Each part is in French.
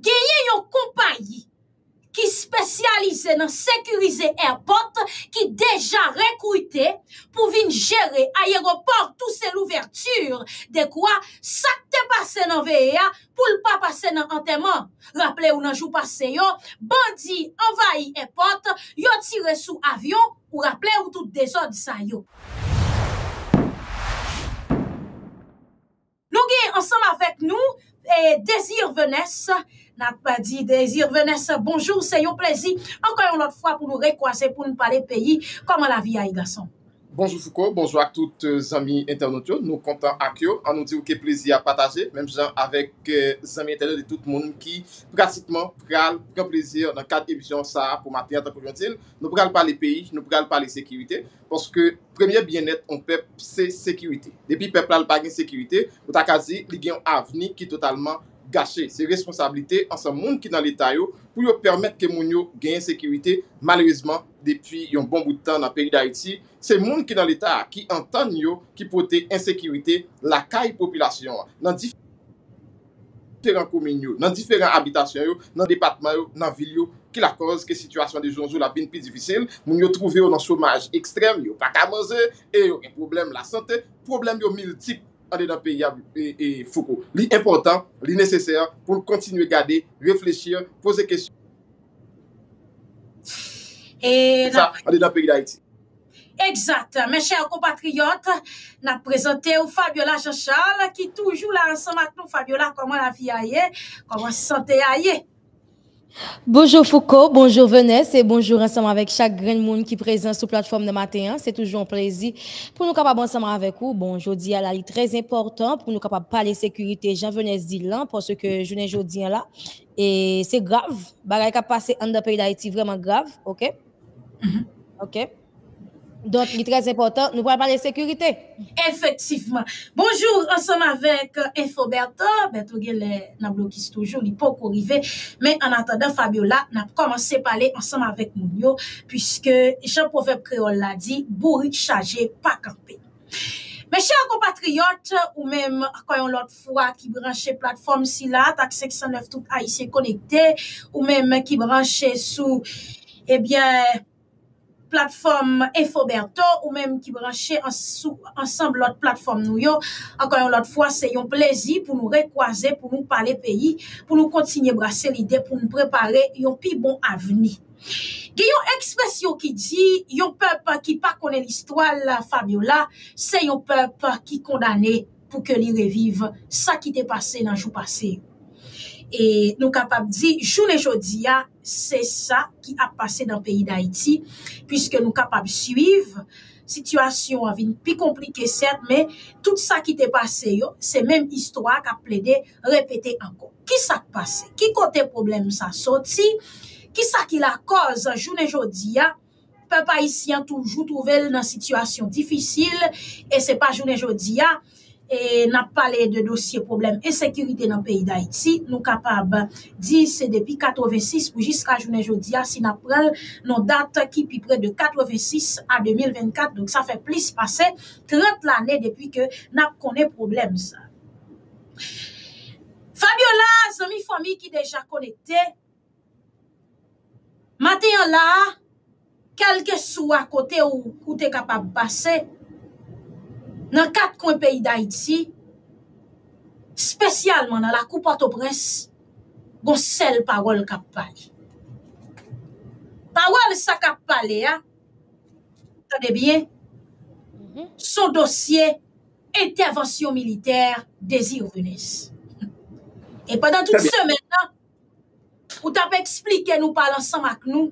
Geye yon kompanyi ki spesyalize nan sekurize airport ki deja rekwite pou vin jere ayeroport tout se louvertur de kwa sakte pase nan VEA pou l pa pase nan anteman rappele ou nan jou pase yo bandi envaye airport yo tire sou avyon ou rappele ou tout dezo di sa yo Nou geye ansam avek nou E Dezir Venesse, na pa di Dezir Venesse, bonjou, se yo plezi, anko yon lot fwa pou nou re kwa se pou nou pale peyi, kama la vi a yi dasan. Bonjou Foucault, bonjou ak tout zami euh, internet yo, nou kontan ak yo, an nou di ou ke plezi a pataje, menm jan avek zami euh, internet de tout moun ki prasitman pral, ke plezi, an an kat evizyon sa pou maten atan pou jantil, nou pral pa le peyi, nou pral pa le sekiwite, porske premye bienet, an pep se sekiwite. Depi pep pral pa gen sekiwite, ou takazi, li gen avni ki totalman sekiwite. Gache se responsabilite an sa moun ki nan l'Eta yo pou yo permette ke moun yo genye sekirite. Malerizman, depi yon bon bout de tan nan peri d'Haïti, se moun ki nan l'Eta ki an tan yo ki potey sekirite la kai populasyon. Nan diferent koumen yo, nan diferent abitasyon yo, nan depatman yo, nan vil yo, ki la koz, ki situasyon de jounzou la bin pi difisil. Moun yo trouve yo nan somaj ekstrem, yo pa kamaze, yo yon problem la sante, problem yo mil tipe. ane da peyi yabu e, e foko. Li important, li neseser pou kontinu e gade, reflechir, pose kestyon. E sa, ane da peyi da eti. Eksat, men chè ane kompatriyot, nan prezante ou Fabiola Jean-Charles, ki toujou la ansan mak nou Fabiola, koman la vi a ye, koman se sante a ye. Bonjour Foucault, bonjour Venesse et bonjour ensemble avec chaque grand monde qui est présent sur la plateforme de matin. Hein. C'est toujours un plaisir pour nous capables ensemble avec vous. Bon, y à la très important pour nous capables parler sécurité. Jean Venesse dit là parce que je n'ai pas là et c'est grave. Bagaille qui a passé en pays d'Haïti vraiment grave, OK? Mm-hmm. OK. Don, li trez impotant, nou pou an pale sekurite. Efektivman. Bonjour, ansem avèk euh, Infoberta. Ben, tou gel nan blokise toujou, li pou kou rive. Men, an atanda Fabiola, nan komanse pale ansem avèk moun yo, pwiske, jan povep kreol la di, bouri chaje, pa kampe. Men, chè an kompatriot, ou men, akoyon lot fwa ki branche platform si la, tak seksan lef tout a y se konekte, ou men, ki branche sou, ebyen, eh platform Efoberto ou menm ki branche ansanblot platform nou yo, ankan bon yon lot fwa se yon plezi pou nou rekwaze, pou nou pale peyi, pou nou kontinye brase lide, pou nou prepare yon pi bon aveni. Ge yon ekspres yo ki di, yon pep ki pa kone l'istwal Fabiola, se yon pep ki kondane pou ke li reviv sa ki te pase nan jou pase yo. E nou kapap di, jounen jodi ya, se sa ki ap pase nan peyi d'Haïti, pwiske nou kapap suyv, situasyon avin pi komplike sèrt, men tout sa ki te pase yo, se menm histwa ka ple de repete anko. Ki sa k'pase? Ki kote problem sa sot si? Ki sa ki la koz jounen jodi ya? Pe pa isi an toujou touvel nan situasyon difisil, e se pa jounen jodi ya? E nap pale de dosye problem e sekurite nan peyi da iti, nou kapab di se depi 86 pou jiska jounen jodia si nap prel nou dat ki pi pre de 86 a 2024. Donk sa fe plis pase 30 lane depi ke nap kone problem sa. Fabiola, zami fami ki deja konekte, maten yo la, kelke sou akote ou koute kapab base, nan kat kon peyi da iti, spesyalman nan la koupat o prens, gons sel pawol kap pale. Pawol sa kap pale, an, tade bien, mhm. son dosye, intervensyon militer, dezi ou vunes. E padan tout semen, ou tap explike nou palan san mak nou,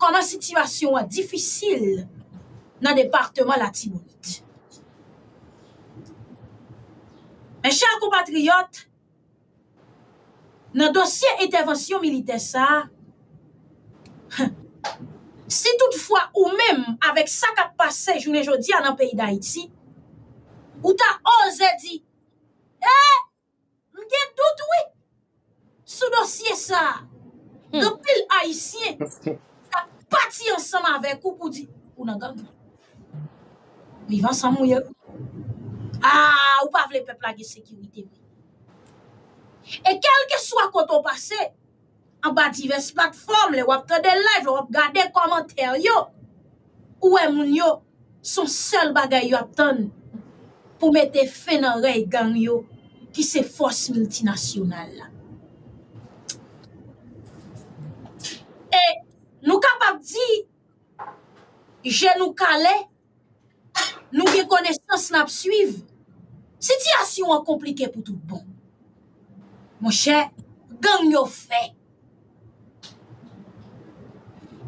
kon an sitivasyon wad difisil nan departement la Timorite. men chan kou patriyot, nan dosye intervensyon milite sa, si toutfwa ou men avek sa kat pase jounen jodi anan peyi da iti, ou ta oze di, e, eh, mgen toutwi sou dosye sa, hmm. do pil aisyen, ta pati ansama avek kou kou di, ou nan dan, mi van samou ye ou. Non, A, ah, ou pa vle pepla ge sekiwite mi. E kelke swa koto pase, an ba divers platform, le wap te de live, wap gade komenter yo, ou e moun yo son sel bagay yo aptan pou mette fe nan rey gang yo ki se fos multinasyonal la. E nou kapap di, jen nou kale, Nou gen konesan snap suiv, sityasyon an komplike pou tout bon. Mwen chè, gang yo fè.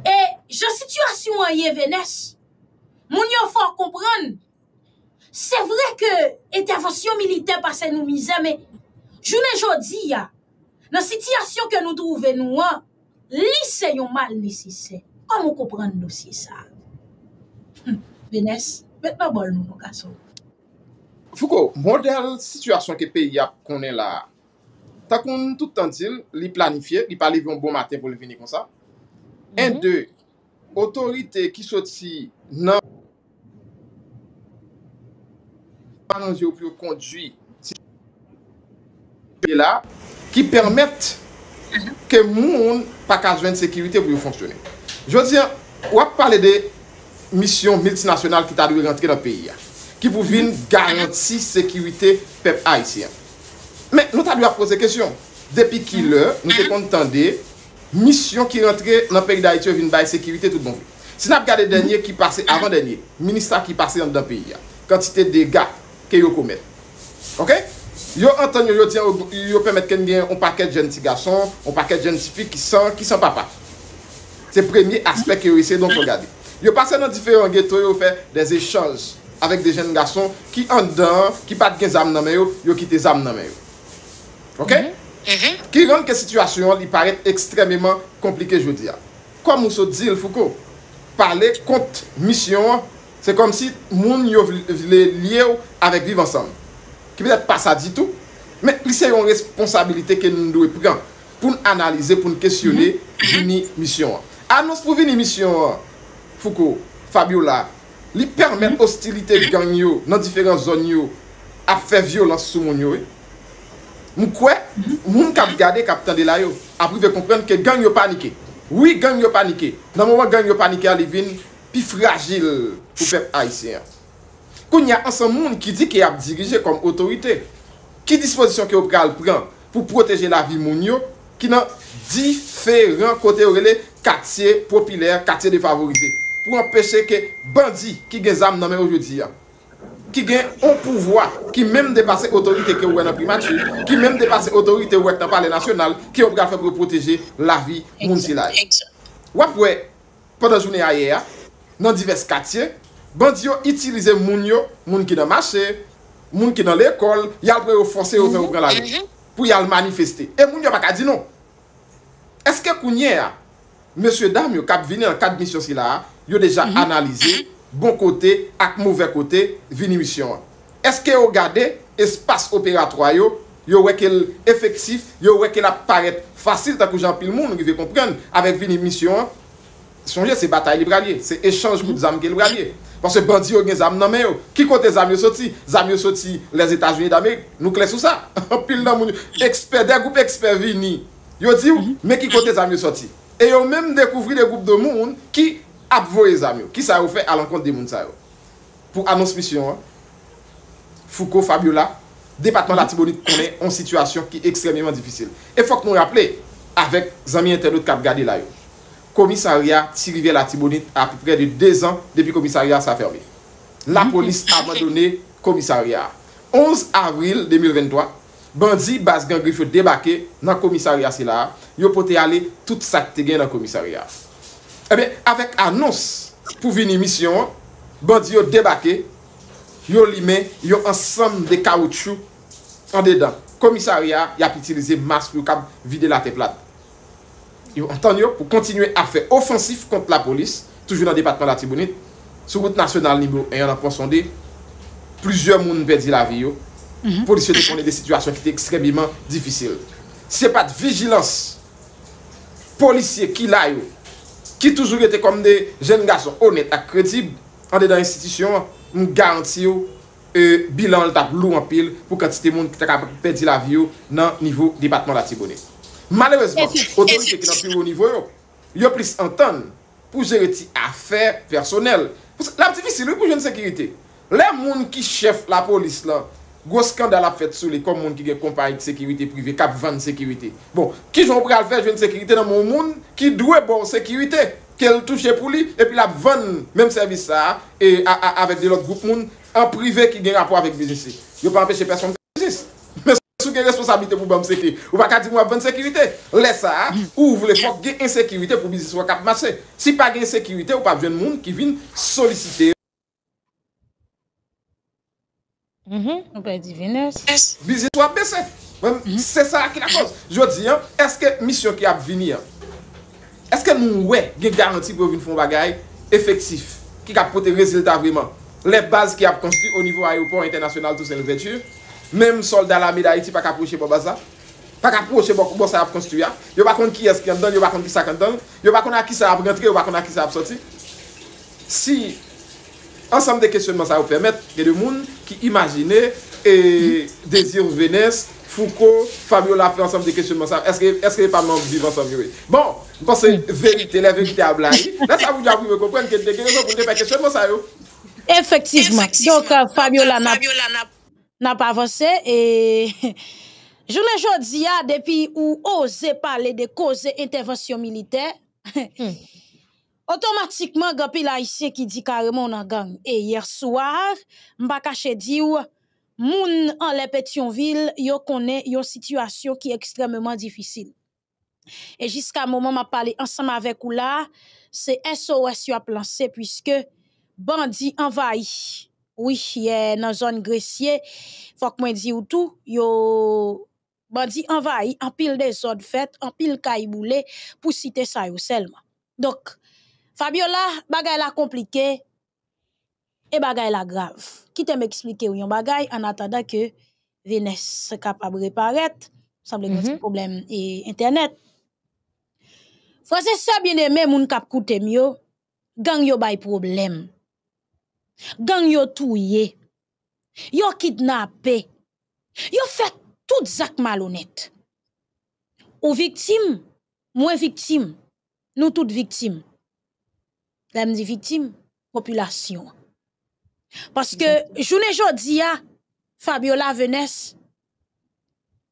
E, jan sityasyon an ye, venès, moun yo fòr komprèn, sè vre ke etervasyon milite pa se nou mizè, men, jounen jò di ya, nan sityasyon ke nou drouve nou an, lise yon mal nisise. Kwa moun komprèn nou si sa? Hm, venès, Met nan bon nou moun kason? Foukou, moun der situasyon ke peyi ap konen la, ta kon tout an til li planifiye, li pali vi yon bon maten pou li vini kon sa. En mhm. de, otorite ki soti nan pananji ou pyo kondwi si peyi la, ki permette mhm. ke moun pakazwen sekirite pou yon fonksyone. Jou diyan, wap pale de misyon multinasyonal ki ta dwi rentre nan peyi ya. Ki pou vin garanti sekwite pep haisyen. Men, nou ta dwi ap pose kesyon. Depi ki lè, nou se konten de misyon ki rentre nan peyi da ityo vin bay sekwite tout bon. Se nap gade denye ki pase, avan denye, ministra ki pase yon dan peyi ya, kantite de ga ke yo komet. Ok? Yo anton yo yo tiyan yo pemet ken gen yon paket jen ti gason, yon paket jen ti fi ki san, ki san papa. Se premi aspek ki yo yose yon to gade. Yo pase nan diferent geto yo fe des echans avèk de jen gason ki an dan, ki pat gen zam namè yo, yo ki te zam namè yo. Ok? Ki mhm. mhm. yon ke situasyon li parem ekstremèman komplike jodi ya. Kwa mou so di l foukou? Parle kont misyon an, se kom si moun yo vle liye yo avèk viv ansan. Ki pèdè pas sa di tou, men plise yon responsabilite ke nou dwe pran pou n analize, pou n kesyone jouni mhm. misyon an. Ah, Anons pou vini misyon an, Foukou, Fabiola, li permè hmm? hostilite hmm? ganyou nan diferent zon yo ap fè vyo lan sou moun yo e. Mou kwe, moun kap gade kapitan de la yo, ap rive komprende ke ganyou panike. Oui, ganyou panike. Nan mou an ganyou panike a li bin, pi fragil pou pep Aisyen. Kou nye an san moun ki di ki ap dirije kom otorite. Ki disposisyon ki yo pral pran pou proteje la vi moun yo ki nan diferent kote ou ele katye popiler, katye defavorite. Ou empeshe ke bandi ki gen zam nan men ou je di ya. Ki gen an pouvoi. Ki menm depase otorite ke ouwe nan primatri. Ki menm depase otorite ouwe nan pale nasyonal. Ki ouwe gafan pou proteje la vi moun si la. Wap we, pwanda jouni a ye ya. Nan divers katye. Bandi yo itilize moun yo. Moun ki nan masye. Moun ki nan lekol. Yal pre ou force ouwe oupre la vi. Mhm. Pou yal manifeste. E moun yo baka di nou. Eske kounye ya. Monsye dam yo kap vini an kat misyon si la, yo deja mhm. analize bon kote ak mouvè kote vini misyon an. Eske yo gade espas operatroyo, yo weke efeksif, yo weke la paret fasil takou jan pil moun, yo geve kompren. Avek vini misyon an, sonje se batay li bralyè, se echange kout mhm. zam ge li bralyè. Pwase bandi yo gen zam nanme yo, ki kote zam yo soti? Zam yo soti les Etats-Unis dame, nou kles ou sa? Pil nan moun yo, eksper, der goup eksper vini, yo di ou, me ki kote zam yo soti? E yo mèm dèkouvri lè goup de moun ki ap vò lè zamyon. Ki sa ou fè al an kont di moun sa yo. Pou annons misyon, foukou Fabiola, depatman la Thibonite konè an situasyon ki ekstremèman difisil. E fòk moun rapplè, avèk zami internet kap gadi la yo. Komissaryat sirivè la Thibonite ap pou prè de 2 an depi komissaryat sa fermè. La polis abandonè komissaryat. 11 avril 2023, bandi bas gen grifo debakè nan komissaryat si la a. yo pote yale tout sa te gen nan komisariya. Ebe, avek anons pou vinimisyon, band yo debake, yo li men yo ansan de kaoutchou an dedan. Komisariya, yap itilize mask yo kab vide la te plat. Yo entan yo pou kontinue afe ofensif kont la polis, toujou nan debatman la tibounit, soukout nasyonal nibo, e yon aponsonde, plizyon moun be di la vi yo. Mhm. Polisyon de konne de situasyon ki te ekstremiman difisil. Se pat vigilans, Polisye ki la yo, ki toujou vete kom de jen gason honet akredib, an de dan institisyon, m garanti yo bilan l tap lou an pil pou katite moun ki tak ap pedi la vyo nan nivou debatman la tibouni. Malèvezman, otorite ki nan pivou nivou yo, yo pris an ton pou zere ti afèr personel. La pti visi lou pou jen sekirite, le moun ki chef la polis la, goskan bon, da bon la fèt sou le komoun ki gen kompany de sekirite privé kap van sekirite. Bon, ki joun prè al fè jwen sekirite nan moun moun ki dwe bon sekirite kel touche pou li, epi la van menm servisa, e avèk de lòt goup moun, an privè ki gen rapò avèk bizisi. Yo pa apèche person kèm bizis. Mè sou gen responsabilite pou ban mwen sekirite. Ou pa kèm di mwen van sekirite. Lè sa, ou ou vle fòk gen sekirite pou bizis wak ap mase. Si pa gen sekirite, ou pa jwen moun ki vin solisite Mmh. On peut Vénus. Visite ou baissé. C'est ça qui la cause. Je dis, dire, hein, est-ce que mission qui a venir, hein, est-ce que nous, ouais, une garantie pour venir faire un bagage effectif qui a porté résultat vraiment Les bases qui a construit au niveau aéroport international, tout ces ouverture. Même soldat la d'Haïti pas approché pour ça. Pas approché pour ça a construit. a hein. pas contre qui est-ce qui est dedans, a pas contre qui ça est dedans, yo pas contre qui ça a rentré, a pas contre qui ça a sorti. Si Ensemble de questionnements, ça va vous permettre que de monde qui imaginer et Désir Vénès, Foucault, Fabiola, fait ensemble des questionnements. Est-ce que est-ce que pas membres vivant ensemble Bon, parce pense que vérité, la vérité à blague. Là ça vous dire vous comprendre que des questions pour ne pas ça Effectivement. Donc euh, Fabiola n'a pas avancé et Jounen jodi depuis depuis où oser parler de causes intervention militaire... Hmm. Automatiquement, gampi haïtien qui dit carrément on a gang. Et eh, hier soir, m'a cacher diou moun en les Petionville, yo connaissent yo situation qui extrêmement difficile. Et jusqu'à moment m'a parlé ensemble avec ou là, c'est SOS yo a puisque bandi envahi. Oui, hier dans zone Il faut que moi ou tout, yo bandi envahi en pile de zones faites, en pile caïboulé pour citer ça seulement. Donc, Fabiola, bagay la komplike e bagay la grav. Ki teme eksplike ou yon bagay an atada ke venes se kapab reparet, samle gwen mhm. se problem internet. Franses, sa bine men moun kap koutem yo, gang yo bay problem. Gang yo touye. Yo kidnapé. Yo fet tout zak malonet. Ou viktim, mwen viktim, nou tout viktim. La mdi vitim, populasyon. Paske, jounen jodi ya, Fabiola venes,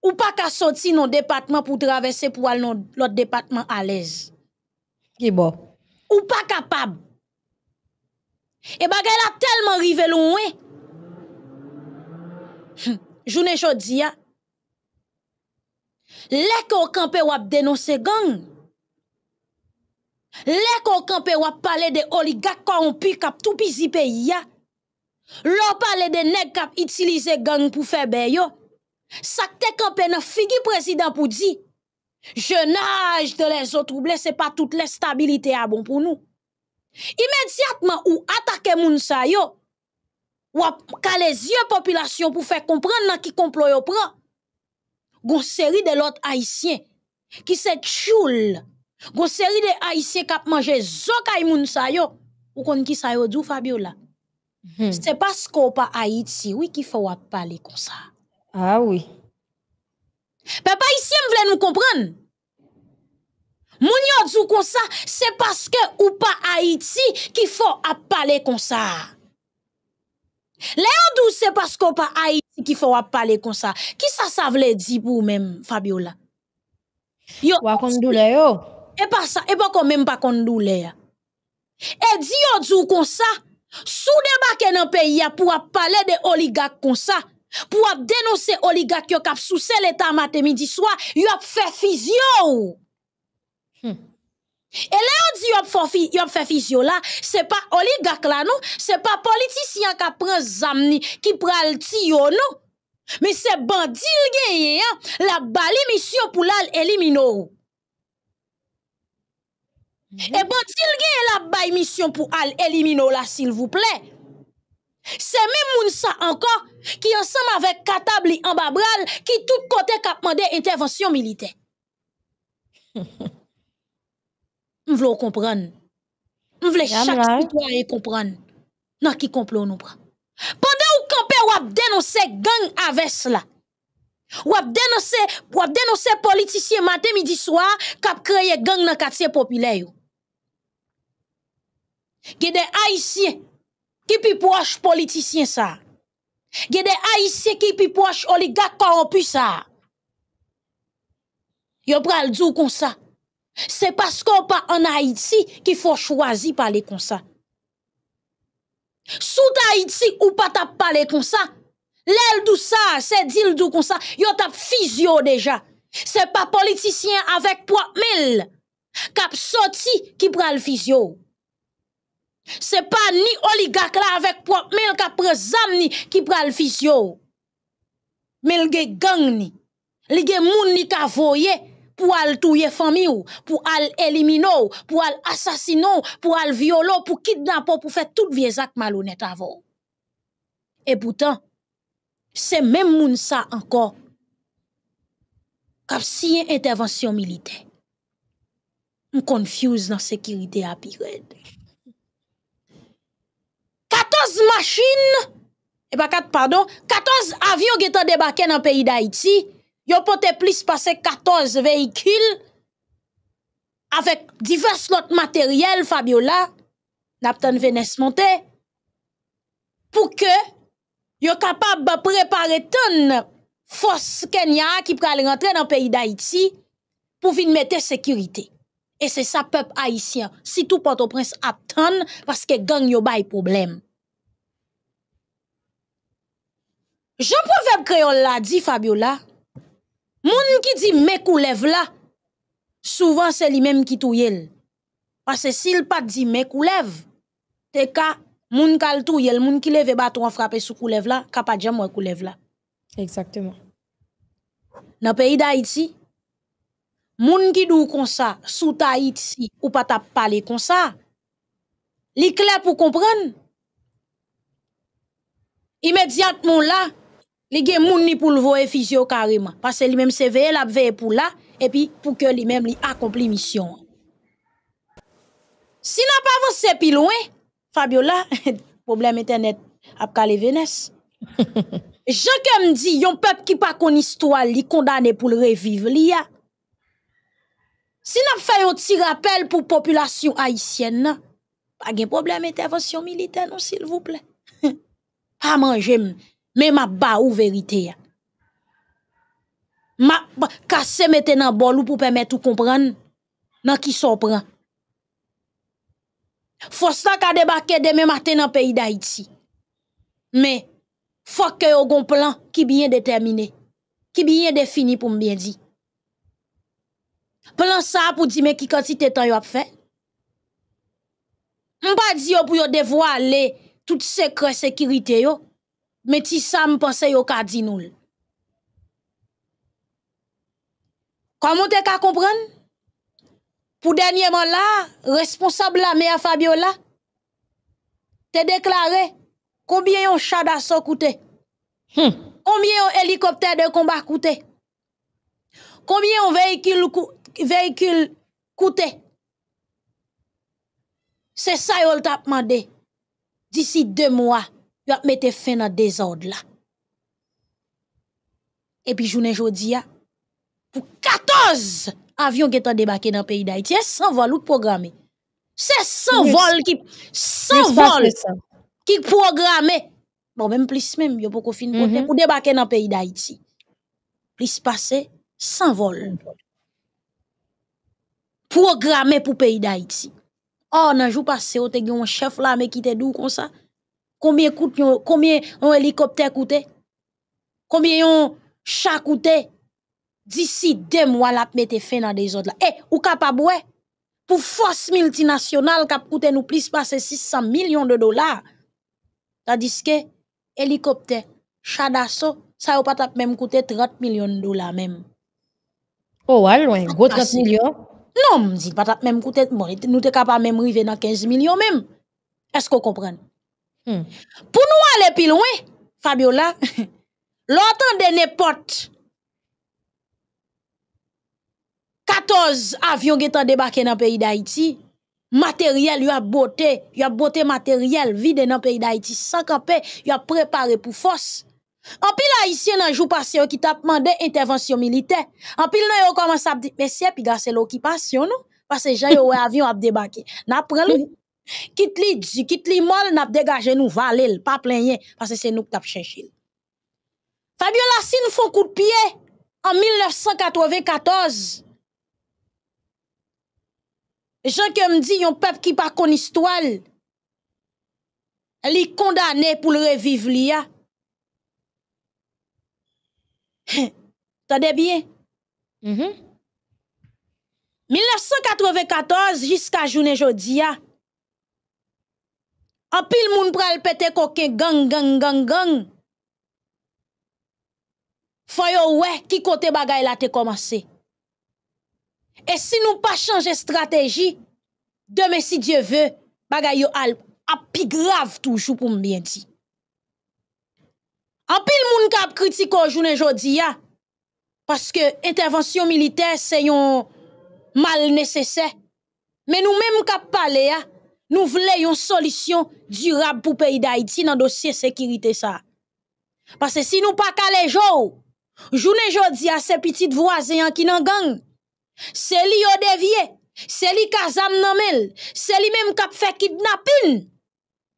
ou pa ka soti non depatman pou travese pou al non depatman alez. Ki bo. Ou pa kapab. E bagay la telman rive lou mwen. Jounen jodi ya, lek ou kampe wap denose gang, Lè kon kanpe wap pale de oliga kanpi kap tou pizi peyi ya. Lò pale de neg kap itilize gang pou febe yo. Sak te kanpe nan figi prezident pou di, jenaj de lè zo trouble se pa tout lè stabilite a bon pou nou. Imediatman ou atake moun sa yo, wap ka lè zye popilasyon pou fe kompran nan ki komplo yo pran. Gon seri de lot haisyen ki se tchoul. Gon seri de Aitse kap manje Zok ay moun sayo Ou kon ki sayo du Fabiola hmm. Se paske ou pa Aitse Ou ki fo wap pale konsa A ah, ou Pe pa Aitse m vle nou kompren Moun yo du konsa Se paske ou pa Aitse Ki fo wap pale konsa Leyo du se paske ou pa Aitse Ki fo wap pale konsa Ki sa sa vle di pou mèm Fabiola Wakon du leyo E pa sa, e pa kon menm pa kon nou le ya. E di yo djou kon sa, sou debak en an peyi ya pou ap pale de oligak kon sa, pou ap denose oligak yo kap sou se letan mate midi swa, yo ap fe fiz yo ou. Hmm. E le yo di yo ap fe fiz yo la, se pa oligak la nou, se pa politisyen kap pren zamni ki pral ti yo nou, mi se bandil geye ya, la bali misyo pou lal elimino ou. E bon, sil gen la bay misyon pou al elimino la sil vouple. Se men moun sa anka ki ansam avek katabli anbabral ki tout kote kap mande intervensyon milite. M vle ou kompran. M vle chak si kwaye kompran. Nan ki komplo nou pra. Pande ou kampe wap denose gang aves la. Wap denose politisye mate midi swa kap kreye gang nan katsye popilye yo. Gye de Haitien ki pi pwache politisyen sa. Gye de Haitien ki pi pwache oligak koropu sa. Yo pral djou kon sa. Se pas kon pa an Haiti ki fwo chwazi pale kon sa. Sout Haiti ou pa tap pale kon sa, lèl djou sa, se dil djou kon sa, yo tap fizyo deja. Se pa politisyen avèk po ap mil, kap soti ki pral fizyo ou. se pa ni oligak la avek pou an mel ka prezan ni ki pral fis yo mel ge gang ni li ge moun ni ka voye pou al touye fami ou pou al elimino ou pou al asasino ou pou al violo ou pou kit nan pou pou fet tout viezak malounet avou e boutan se men moun sa anko kap si yon intervensyon milite m konfuse nan sekirite apirede 14 avyon getan debake nan peyi d'Haïti, yo pote plis pase 14 veyikil avek divers lot materyel Fabiola nap tan venesmante pou ke yo kapab prepare tan fos kenya ki pre al rentre nan peyi d'Haïti pou vin mette sekirite. E se sa pep Haitien, si tou pote prense ap tan, paske gang yo bay probleme. Jan profep kreol la di Fabiola, moun ki di me koulev la, souvan se li menm ki tou yel. Pase si l pa di me koulev, te ka moun kal tou yel, moun ki leve batou an frape sou koulev la, ka pa dja mwen koulev la. Eksakteman. Na peyi da iti, moun ki dou konsa, sou ta iti, ou pa ta pale konsa, li kle pou kompren, imediat moun la, Li gen moun ni pou lvo e fizyo kareman. Pase li menm se veye la ap veye pou la, epi pou ke li menm li akomple misyon. Si nan pa avanse pi louen, Fabiola, problem eten net ap kale venes. Je ke mdi, yon pep ki pa koni stoa li, kondane pou lre vive li ya. Si nan fe yon ti rapel pou populasyon Haitien nan, pa gen problem eten vensyon militen nan sil vouple. A manje mwen, Men ma ba ou verite ya. Ma kase meten an bol ou pou pemet ou kompran nan ki sorpran. Fos la ka debake deme maten an peyi da iti. Men, fok yo gon plan ki biyen determine. Ki biyen defini pou mbyen di. Plan sa pou di men ki kanti te tan yo ap fe. Mpa di yo pou yo devwa le tout sekre sekirite yo. mais si ça me pense au ka Comment te ka comprendre Pour dernièrement là, responsable la à Fabiola, te déclaré combien un chat d'assaut coûtait. Hmm. Combien un hélicoptère de combat coûtait. Combien un véhicule coûtait. C'est ça yon t'a demandé. D'ici deux mois. Vous a fin fin dans désordre là. Et puis, journée aujourd'hui, pour 14 avions qui étaient débarqués dans le pays d'Haïti, c'est 100 vols ou programmé. C'est 100 vols qui. 100 vol qui programmé. Bon, même plus même, yon beaucoup fin mm-hmm. pour débarquer dans le pays d'Haïti. Plus passé, 100 vols. Programmé pour le pays d'Haïti. Oh, dans le jour passé, on a un chef là, mais qui était doux comme ça. Combien coûte combien un hélicoptère coûte Combien un chat coûte D'ici deux mois, la mette fin dans des autres là. Eh, ou capable, Pour force multinationale, cap coûte nous plus passer 600 millions de dollars. Tandis que, hélicoptère, chat d'assaut, ça ou pas même coûter 30 millions de dollars même. Oh, ouais, loin, gros 30 millions. Non, me pas même coûter, nous te capable même arriver dans 15 millions même. Est-ce qu'on comprenez Hmm. Pou nou alè pil wè, Fabiola, lò tan dene pot, katoz avyon gen tan debake nan peyi d'Aiti, materyèl yò ap bote, yò ap bote materyèl vide nan peyi d'Aiti, sankanpe, yò ap prepare pou fos. Anpil la isye nan jou pase yò ki tapman de intervensyon milite, anpil la yò komanse ap di, mesye pi gase l'okipasyon nou, pase jan yò wè avyon ap debake, nan ap pren lou. Hmm. Quitte li dit, quitte li mol, n'a dégagé nous, valer, pas plein, parce que c'est nous qui avons cherché. Fabio Lassine font coup de pied en 1994. Jean qui me dit, un peuple qui pas l'histoire histoire, est condamné pour le revivre l'IA. Hein. Hum, Tenez bien. Mm mm-hmm. 1994 jusqu'à journée aujourd'hui, hein. apil moun pral pete koken gang, gang, gang, gang. Foy yo we, ki kote bagay la te komanse. E si nou pa chanje strategi, deme si Diyo ve, bagay yo al api grav toujou pou mbyen di. Apil moun kap kritiko jounen jodi ya, paske intervensyon militer se yon mal nesesè, men nou mèm kap pale ya, Nou vle yon solisyon dirab pou peyi da iti nan dosye sekirite sa. Pase si nou pa kale jo, jounen jo di a se pitit voazeyan ki nan gang, se li yon devye, se li kazan nan mel, se li menm kap fe kidnapin.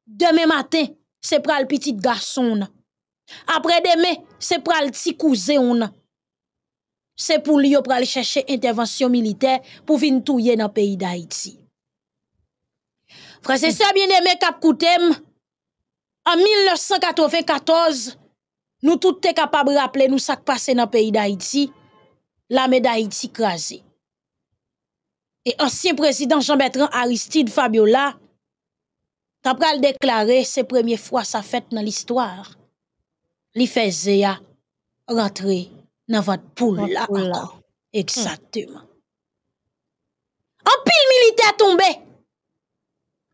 Deme maten, se pral pitit gason nan. Apre deme, se pral ti kouzeyon nan. Se pou li yon pral chèche intervensyon milite pou vin touye nan peyi da iti. Fransese a bine me kap koutem, an 1994, nou tout te kapab rapple nou sak pase nan peyi d'Haïti, l'ame d'Haïti krasi. E ansyen prezident Jean-Bertrand Aristide Fabiola, tapral deklare se premye fwa sa fèt nan l'histoire, li fèze ya ratre nan vat pou la akon. Eksatèman. An pil milite a tombe,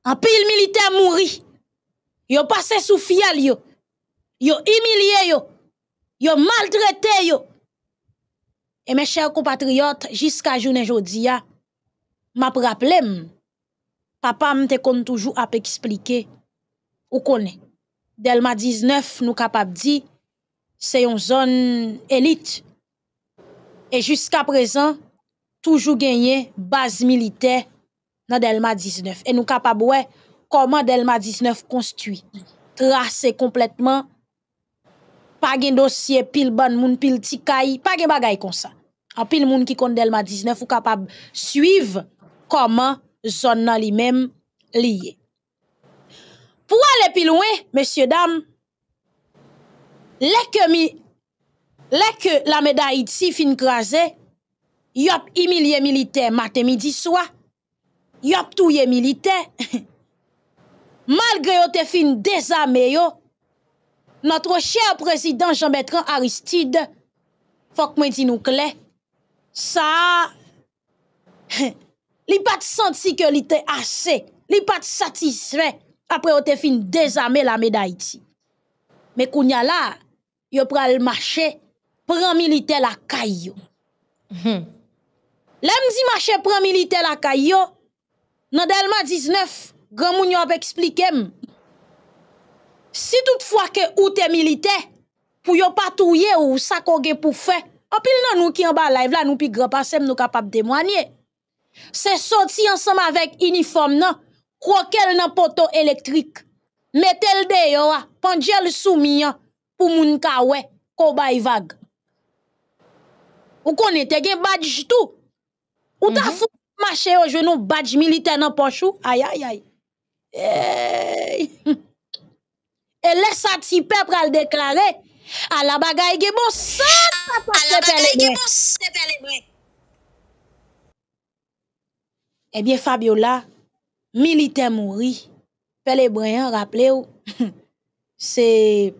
An pil militer mouri, yo pase sou fyal yo, yo imilye yo, yo maldrete yo. E me chèr kompatriot, jiska jounen jodia, ma praplem, papam te kon toujou ap eksplike ou konen. Del ma 19 nou kapap di, se yon zon elit, e jiska prezan toujou genye baz militer, nan Delma 19. E nou kapab wè, koman Delma 19 konstuit. Trase kompletman, pagin dosye pil ban moun, pil tikay, pagin bagay konsan. An pil moun ki kont Delma 19, ou kapab suyv, koman zon nan li men liye. Pou alè pil wè, mèsyè dam, lè ke mi, lè ke la mèda iti fin krasè, yop imilye milite matè midi swa, yo ap touye milite, malgre yo te fin dezame yo, notre chèr prezident Jean-Bertrand Aristide, fok mwen ti nou kle, sa, li pat santi ke li te ase, li pat satiswe, apre yo te fin dezame la me da iti. Me kounya la, yo pral mache, pran milite la kayo. Mhm. Le mzi mache pran milite la kayo, nan delman 19, gwa moun yo ap eksplikem. Si tout fwa ke ou te milite, pou yo patouye ou sa kogue pou fe, apil nan nou ki yon ba live la, nou pi grep asem nou kapap demwanye. Se soti ansam avèk uniform nan, kwa kel nan poto elektrik, metel de yo a, pandjel soumi yan, pou moun ka we, kwa bay vag. Ou konete gen badjitou, ou ta mhm. fwa, Mache yo jwen nou badj militen nan ponchou. Ayayay. Eyy. E lesa ti pep pra l deklare. Alaba gaye ge monsan. Alaba gaye ge monsan. Ebyen eh Fabiola. Militen mounri. Pelebreyan raple yo. Se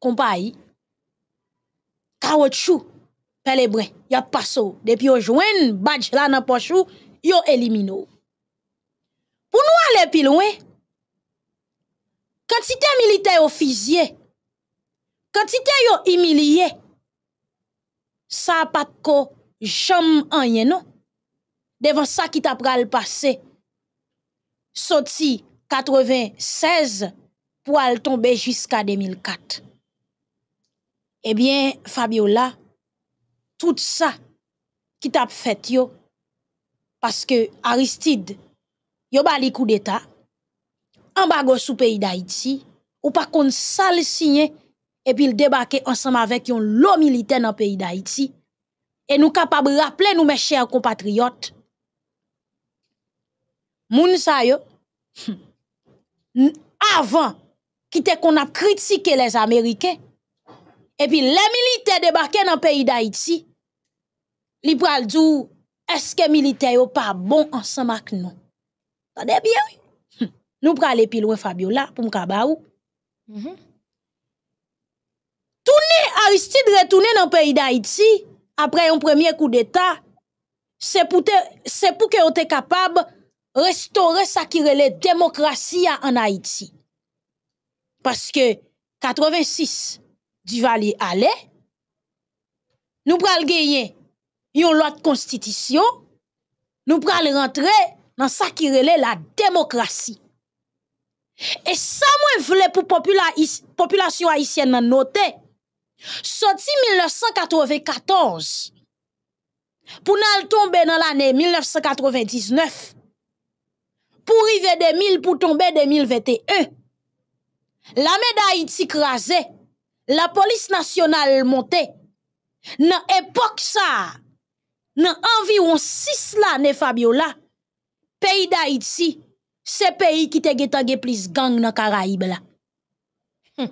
kompa yi. Kawotshou. Pele bre, ya paso, depi yo jwen, badj la nan pochou, yo elimino. Pou nou ale pil wè? Kantite milite ofizye, kantite yo imilye, sa pat ko jom anye nou, devan sa ki ta pral pase, soti 96 pou al tombe jiska 2004. Ebyen, Fabiola, tout ça qui t'a fait yo parce que Aristide yo bali coup d'état embargo sous pays d'Haïti ou pas qu'on sale signé et puis il débarquer ensemble avec un lot militaire dans pays d'Haïti et nous capables rappeler nous mes chers compatriotes moun sa yo avant quitter qu'on a critiqué les américains et puis les militaires débarquaient dans pays d'Haïti li pral djou, eske militeyo pa bon ansan mak nou? Sa debyen wè? Hm. Nou pral epil wè Fabiola, pou mkaba wè. Mhm. Tounè Aristide retounè nan peyi d'Haïti, apre yon premier kou d'Etat, se pou ke yon te kapab restore sakire le demokrasiya an Haïti. Paske 86 di vali ale, nou pral genyen yon lot konstitisyon, nou pral rentre nan sa ki rele la demokrasi. E sa mwen vle pou populasyon Haitien nan note, soti 1994, pou nan l tombe nan l ane 1999, pou rive de 1000 pou tombe de 1021, la meday iti krasè, la polis nasyonal monte, nan epok sa, nan anvi ou an sis la ne Fabiola, peyi da Iti, se peyi ki te getan ge plis gang nan Karaib la. Hm.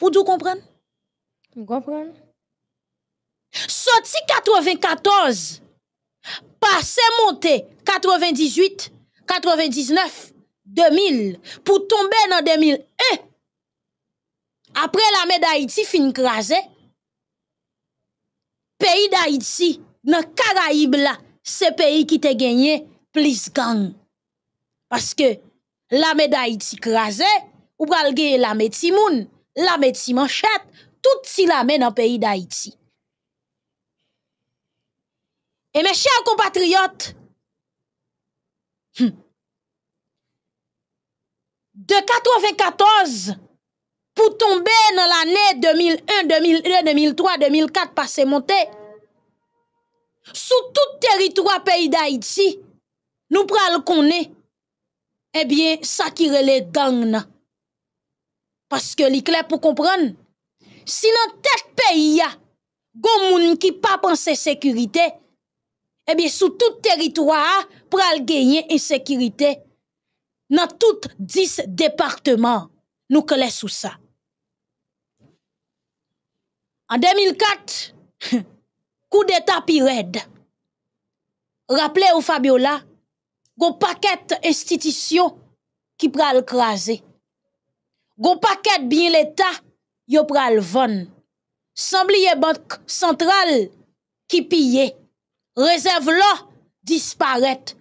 Pou d'ou kompran? Kompran. Soti 94, pase monte 98, 99, 2000, pou tombe nan 2001. Apre la mede Aiti fin kraze, peyi da iti nan karaib la se peyi ki te genye plis gang. Paske lame da iti krasè, ou pralge lame ti moun, lame ti manchèt, tout si lame nan peyi da iti. E me chè an kompatriot, hmm, de 94, 94, pour tomber dans l'année 2001, 2002, 2003, 2004 passé monter sous tout tout pays d'Haïti, nous iti, qu'on est. bien, ça qui relève gang Parce que que l'éclair pour comprendre, si nan gens qui ya, go qui pas pensé sécurité, eh bien, sous tout territoire, ah, pral gagner insécurité. Dans toutes 10 départements, nous connaissons sous ça. An 2004, kou d'Etat pi red. Rappele ou Fabiola, goun paket institisyon ki pral krasi. Goun paket bin l'Etat, yo pral von. Sambliye bank sentral ki piye. Rezèv lò, disparèt.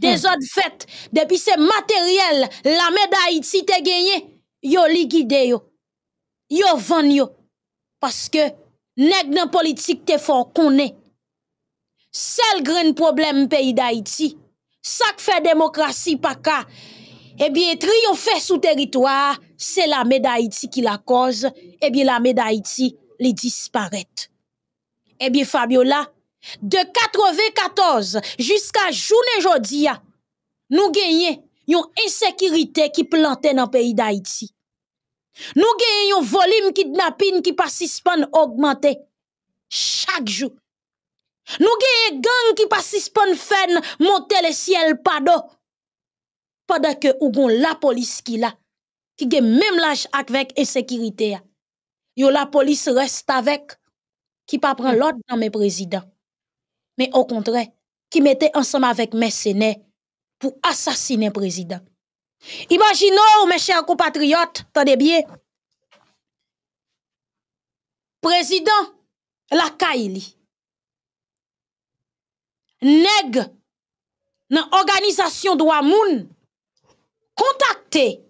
De zon hmm. fèt, depi se materyèl, la medayit si te genye, yo ligide yo. Yo von yo. Paske neg nan politik te fòr konè, sel gren problem peyi d'Haïti, sak fè demokrasi pa ka, ebi triyon fè sou teritoar, se la mè d'Haïti ki la koz, ebi la mè d'Haïti li disparèt. Ebi Fabiola, de 94 jiska joun e jodi ya, nou genye yon insekiritè ki plantè nan peyi d'Haïti. Nous avons un volume kidnapping qui pas augmenter chaque jour. Nous avons un gang qui pas suspend monter le ciel pado. Pendant que ou avons la police qui là qui même l'âge avec insécurité. Yo la police reste avec qui pas prend l'ordre dans mes présidents. Mais au contraire, qui mettait ensemble avec mercenaires pour assassiner président. Imaginons, mes chers compatriotes, attendez bien, président la Kaili, dans organisation droit moun, contacté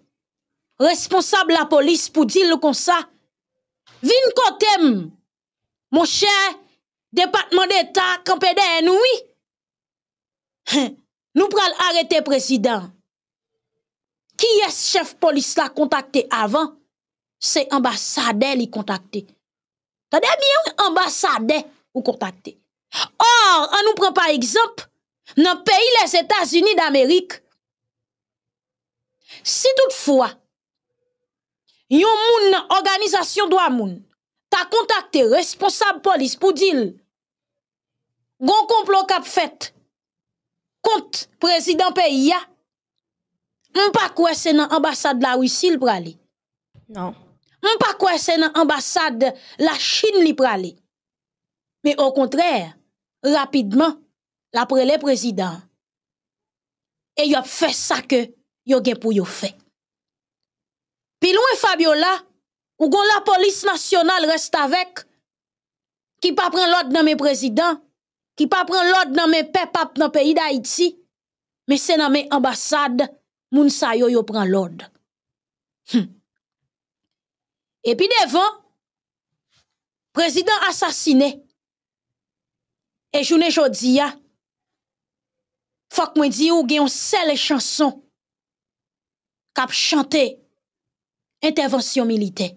responsable la police pour dire comme ça, vin kotem, mon cher département d'État, campé nous, oui. Nous pral arrêter président. ki es chef polis la kontakte avan, se ambasade li kontakte. Tade biye ou ambasade ou kontakte. Or, an nou pren pa ekzamp, nan peyi les Etats-Unis d'Amerik, si toutfwa, yon moun nan organizasyon do amoun, ta kontakte responsable polis pou dil, gon konplo kap fet, kont prezident peyi ya, Mwen pa kwe se nan ambasade la Ouissi li prale. Non. Mwen pa kwe se nan ambasade la Chine li prale. Me o kontrè, rapidman, la prele prezident. E yop fe sa ke yon gen pou yon fe. Pi lwen Fabiola, ou gon la polis nasyonal reste avek, ki pa pren lot nan men prezident, ki pa pren lot nan men pepap nan peyi da Iti, moun sa yo yo pran lode. Hm. Epi devan, prezident asasine, e jounen jodi ya, fok mwen di yo gen yon sel chanson, kap chante, intervensyon milite.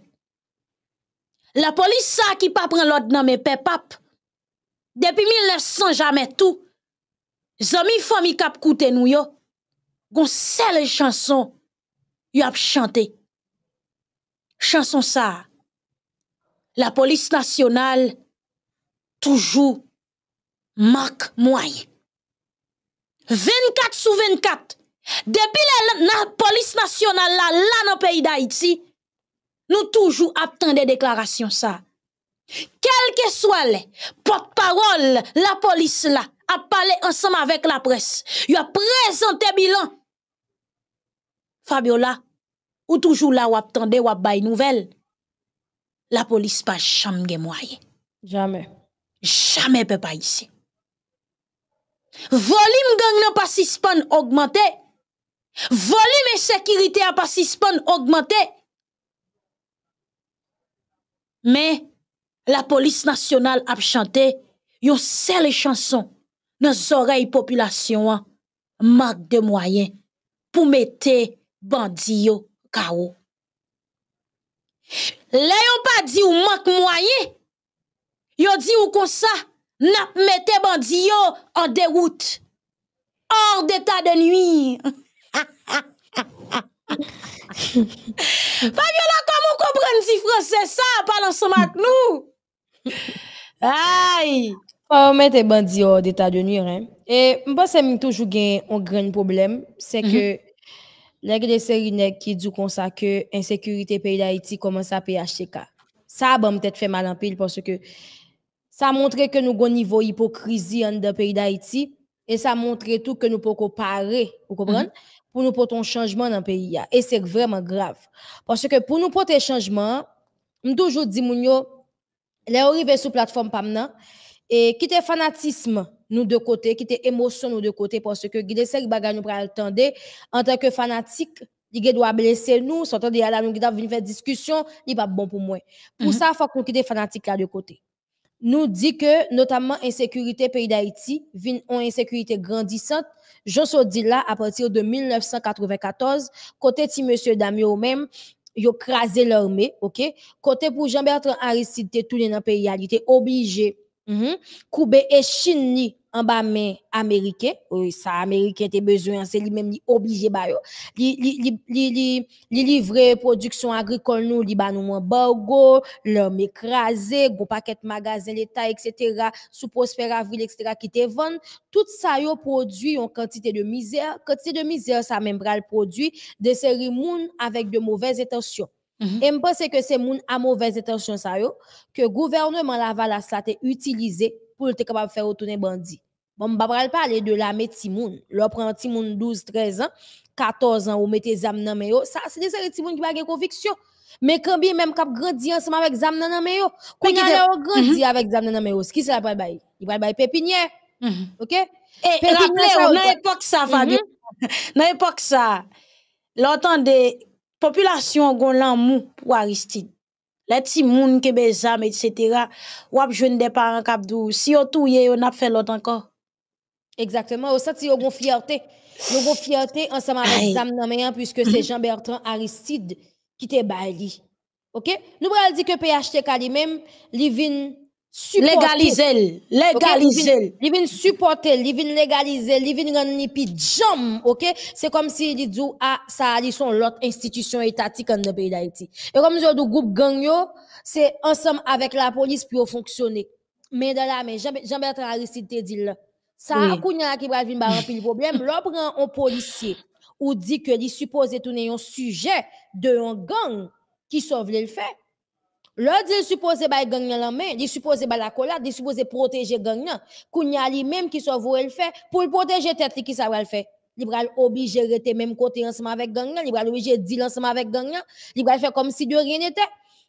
La polis sa ki pa pran lode nan me pe pap, depi mi lè san jamè tou, zomi fò mi kap koute nou yo, Gon se le chanson yo ap chante. Chanson sa, la polis nasyonal toujou mak mwoy. 24 sou 24, debi le polis nasyonal la, la nan peyi da iti, nou toujou ap ten de deklarasyon sa. Kelke swale, pot parol, la polis la, ap pale ansam avek la pres. Yo ap prezante bilan Fabiola, ou toujou la wap tende, wap bay nouvel, la polis pa chanm gen mwaye. Jamen. Jamen pe pa isi. Volim gen nan pasispon augmente, volim en sekirite an pasispon augmente, men la polis nasyonal ap chante, yon se le chanson, nan zorey populasyon an, mak de mwaye pou mette bandi yo kao. Le yon pa di ou mank moyen, yo di ou kon sa, nap mette bandi yo en déroute hors d'état de nuit Fabiola, comment comprendre si français sa, parle ensemble avec nous Ay! Ou mette bandi yo d'état de nuit, hein? Et moi se un toujou gen on gren problème, se L'église qui dit que l'insécurité pays d'Haïti commence à PHTK. Ça a peut-être fait mal en pile parce que ça montre que nous avons un niveau hypocrisie dans le pays d'Haïti et ça montre tout que nous pouvons comparer, vous comprenez? Mm-hmm. Pour nous porter un changement dans le pays. Et c'est vraiment grave. Parce que pour nous porter un changement, nous toujours dit, les gens sur la plateforme PAMNA et quitter fanatisme nous de côté, était émotion nous de côté, parce que guider gens nous pral en tant que fanatique. Il doit blesser nous, s'entend de là, nous venir faire discussion, il pas bon pour moi. Pour mhm. ça, il faut qu'on quitte fanatique là de côté nous dit que notamment insécurité pays d'Haïti une insécurité grandissante. Jean dis là à partir de 1994 côté M. monsieur Damio même yo crasé l'armée, OK? Côté pour Jean-Bertrand Aristide tourné dans pays il était obligé Mhm. Koube et Chine en bas main américain oui ça américain te besoin c'est lui même obligé ba yo li li li li livrer production agricole nous li ba nous embargo l'homme écrasé go paquet magasin l'état etc. sous Prosper Avril etc. qui te vendent tout ça yo produit en quantité de misère quantité de misère ça même le produit de série moun avec de mauvaises intentions Mhm. Et je pense que c'est moun à mauvaise intention ça yo, que gouvernement la valas te utilisé pour te capable faire retourner bandit. Bon, je ne parler de la moun. L'on prend timoun 12, 13 ans, 14 ans, ou mettez zam nan yo. Ça, c'est des séries timoun qui pas de conviction. Mais quand même cap grandi ensemble avec zam nan yo, quand il a grandi mhm. avec zam nan yo, ce qui la bay? Il va bay pépinière. Mhm. OK? Et rappelez dans l'époque ça Fabio. Dans époque ça, l'entend population gon l'amour pour pour Aristide. les qui moun kebe zam, etc. Wap un des parents cap dou. Si yo touye, yo nap fait l'autre encore Exactement. Ou senti ti yo gon fierté. Yo gon fierté ensemble avec zam nan hein, puisque c'est Jean-Bertrand Aristide qui te bali. Ok? on pral que que PHTK lui-même, li vin Légaliser. Légaliser. Ils viennent supporter, ils vient légaliser, ils vient rendre ni jam, ok? C'est comme si ils dit, ah, ça, ils sont l'autre institution étatique dans le pays d'Haïti. Et comme avons le groupe gang, c'est ensemble avec la police pour fonctionner. Mais dans la main, Jean-Bertrand Aristide te dit là. Ça, oui. a qui va venir bah, un problème. prend un policier ou dit que il supposés tourner un sujet de un gang qui sauve le fait. Lò di supposé bay gagner la main, di supposé bay la kolat, supposé protéger protéger ganyan. Kounya li même qui soit voué le fait pour protéger tête tet li ki sa le faire. Li bral oblige rete même kote ansama avec ganyan, li bral oblige dil ansama gang ganyan, li va faire comme si de rien n'était.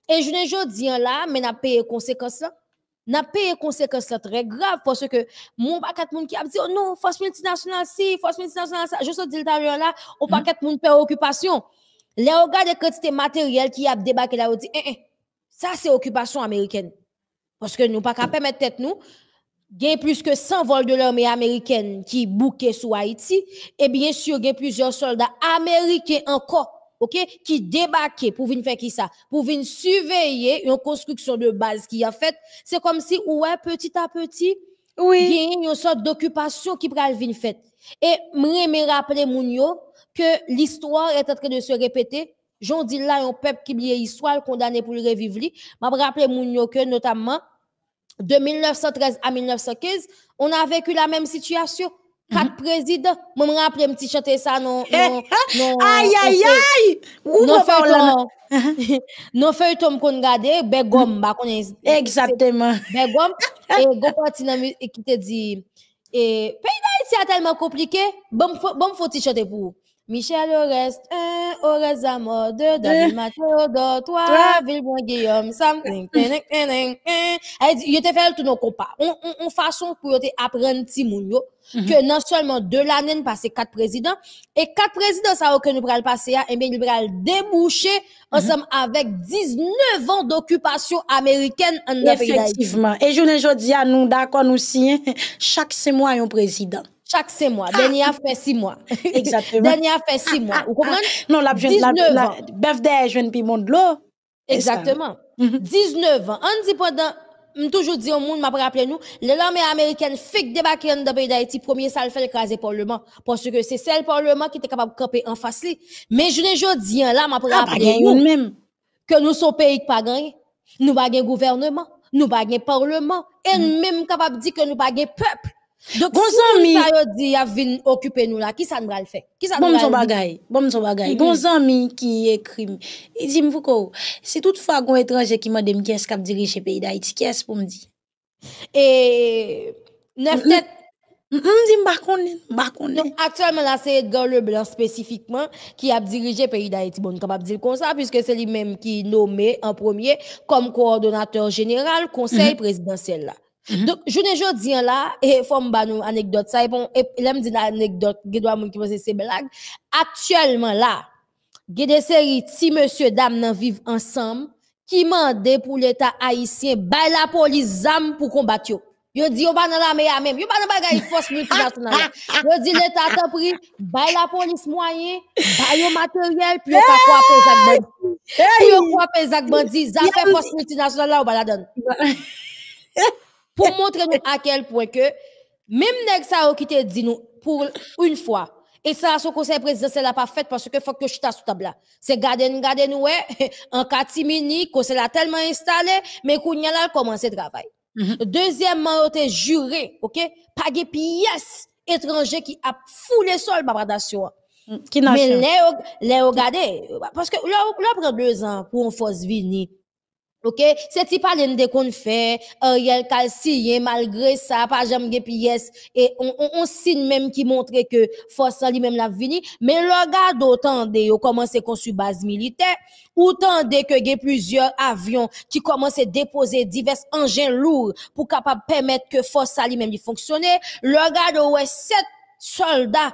Et je ne jodi diyan la, men n'a payé conséquence la. n'a payé conséquence très grave parce que mon paquet moun qui a dit oh non force multinationale si force multinationale ça je dis tout à l'heure là au paquet mm-hmm. moun monde occupation les regards de quantité matérielle qui a débarqué là on dit eh, eh. Ça, c'est occupation américaine. Parce que nous pas qu'à permettre tête nous a plus que 100 vols de l'armée américaine qui bouquaient sur Haïti et bien sûr a plusieurs soldats américains encore OK qui débarquaient pour venir faire qui ça pour venir surveiller une construction de base qui a fait c'est comme si ouais petit à petit oui une sorte d'occupation qui pral venir faire. et me rappeler moun que l'histoire est en train de se répéter J'en dis là, un peuple qui est histoire condamné pour le revivre. Je rappelle que notamment, de 1913 à 1915, on a vécu la même situation. Mhm. Quatre présidents, je me rappelle, petit chanter ça, non, eh, non, hein? non. Aïe, aïe, aïe! Non, feuille non, feuilleton qu'on gade, begom, mhm. bah, qu'on Exactement. Begom, et go et qui te dit, et pays d'Haïti a tellement compliqué, bon, bon, faut-il chanter pour vous. Michel Orest, Orest Zamo, 2 Dalil Matodo, 3 Vilboan Guillaume, 5 Neng Neng, Neng Neng, Neng Neng. E di, yo te fèl tou nou kompa. On fason pou yo te apren ti moun yo, mhm. ke nan solman 2 lanen pase 4 prezident, e 4 prezident sa wakè nou pral pase ya, en ben nou pral demouche, ansem mhm. avèk 19 an d'okupasyon Ameriken an apèk da yon. Efektivman, e jounen jò di an nou, d'akon nou si, chak se mwa yon prezident. Chaque 6 mois. Dernière fait 6 mois. Exactement. Dernière fait 6 ah, mois. Vous ah, ah. comprenez? Non, la jeune, la, la, birthday, jeune puis monde l'eau. Exactement. 19 mhm. ans. On dit pendant, toujours dit au monde, m'a rappelé nous, les armées américaines fait débarquer dans le pays d'Haïti, premier ça le fait écraser le Parlement. Parce que c'est celle Parlement qui était capable de camper en face li. Mais je ne dis hein, là, m'a rappelé nous, même. que nous sommes pays qui pas gagné. Nous pas gagné gouvernement. Nous pas gagné parlement. Et mhm. même capable de dire que nous pas peuple. Donc, bon ami, ça yo dit y a vinn occuper nous là, qui ça me va le faire Qui ça Bon bagay, bon son bagay. Bon mm-hmm. ami qui écrit, il dit me fouko, c'est toutefois un étranger qui m'a demandé est ce qu'a le pays d'Haïti, qu'est-ce pour me dit Et neuf net. on dit pas connait pas actuellement là c'est Edgar Leblanc spécifiquement qui a dirigé pays d'Haïti bon capable dire comme ça puisque c'est lui-même qui nommé en premier comme coordonnateur général conseil mm-hmm. présidentiel là Mhm. Donc, je ne jodi là, et faut me une anecdote, ça, et bon, et là, me dit l'anecdote, Gédoua moun qui pense c'est blague. Actuellement là, il des séries, si monsieur, dame, n'en vivent ensemble, qui mandent pour l'État haïtien, bail la police, zam pour combattre Yo di yo ba nan la meya même Yo ba nan bagay force multinationale. » Yo di L'État te pris, bay la police mwayen, bay yo matériel pi yo kwa pe zak bandi. Pi yo pe zak bandi, zan fe force multinational la ou ba la donner. » pour montrer à quel point que même nèg ça qui te dit pour une fois et ça son conseil présidentiel la pas fait parce que faut que je à sous table là c'est garder garder nous ouais en catimini conseil l'a tellement installé mais qu'on a là commencé travail mhm. deuxièmement on été juré OK pas de pièces étrangers qui a foulé sol babadation mais les regarder parce que là prend deux ans pour une force venir OK c'est ti de qu'on fait euh, Ariel Calcien malgré ça pas jamais et on, signe même qui montre que force lui même l'a vini mais le gars d'autant de commencé à construire base militaire autant de que plusieurs avions qui commencent à déposer divers engins lourds pour capable permettre que force lui même fonctionne. le garde ouais sept soldats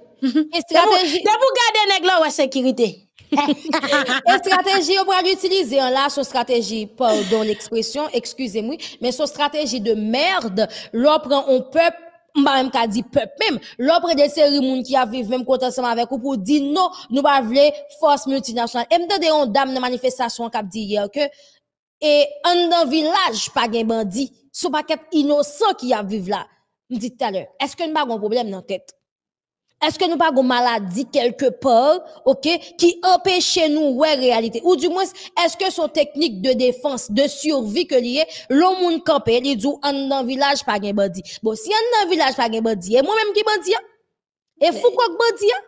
Mhm. Stratégie, stratégie... Et stratégie, neg la sécurité. sécurité. Stratégie, on pourrait utiliser là son stratégie, pardon l'expression, excusez-moi, mais son stratégie de merde, l'opre un peuple, m'a même qu'a dit peuple même l'opre des cérémonies moun qui a vivre même s'en ensemble avec ou pour dire non nous pas de force multinationale et m'tande on dame dans manifestation qu'a dit hier que et en dans village pas de bandit sous paquet innocent qui a vivre là dit tout à l'heure est-ce que nous pas un problème dans la tête eske nou pa gou maladi kelke por, ok, ki apèche nou wè realite? Ou di mwen, eske son teknik de defans, de survi ke liye, loun moun kapè, li djou an nan vilaj pa gen bandi? Bo, si an nan vilaj pa gen bandi, e mwen mèm ki bandi ya? E fou kwa kbandi ya?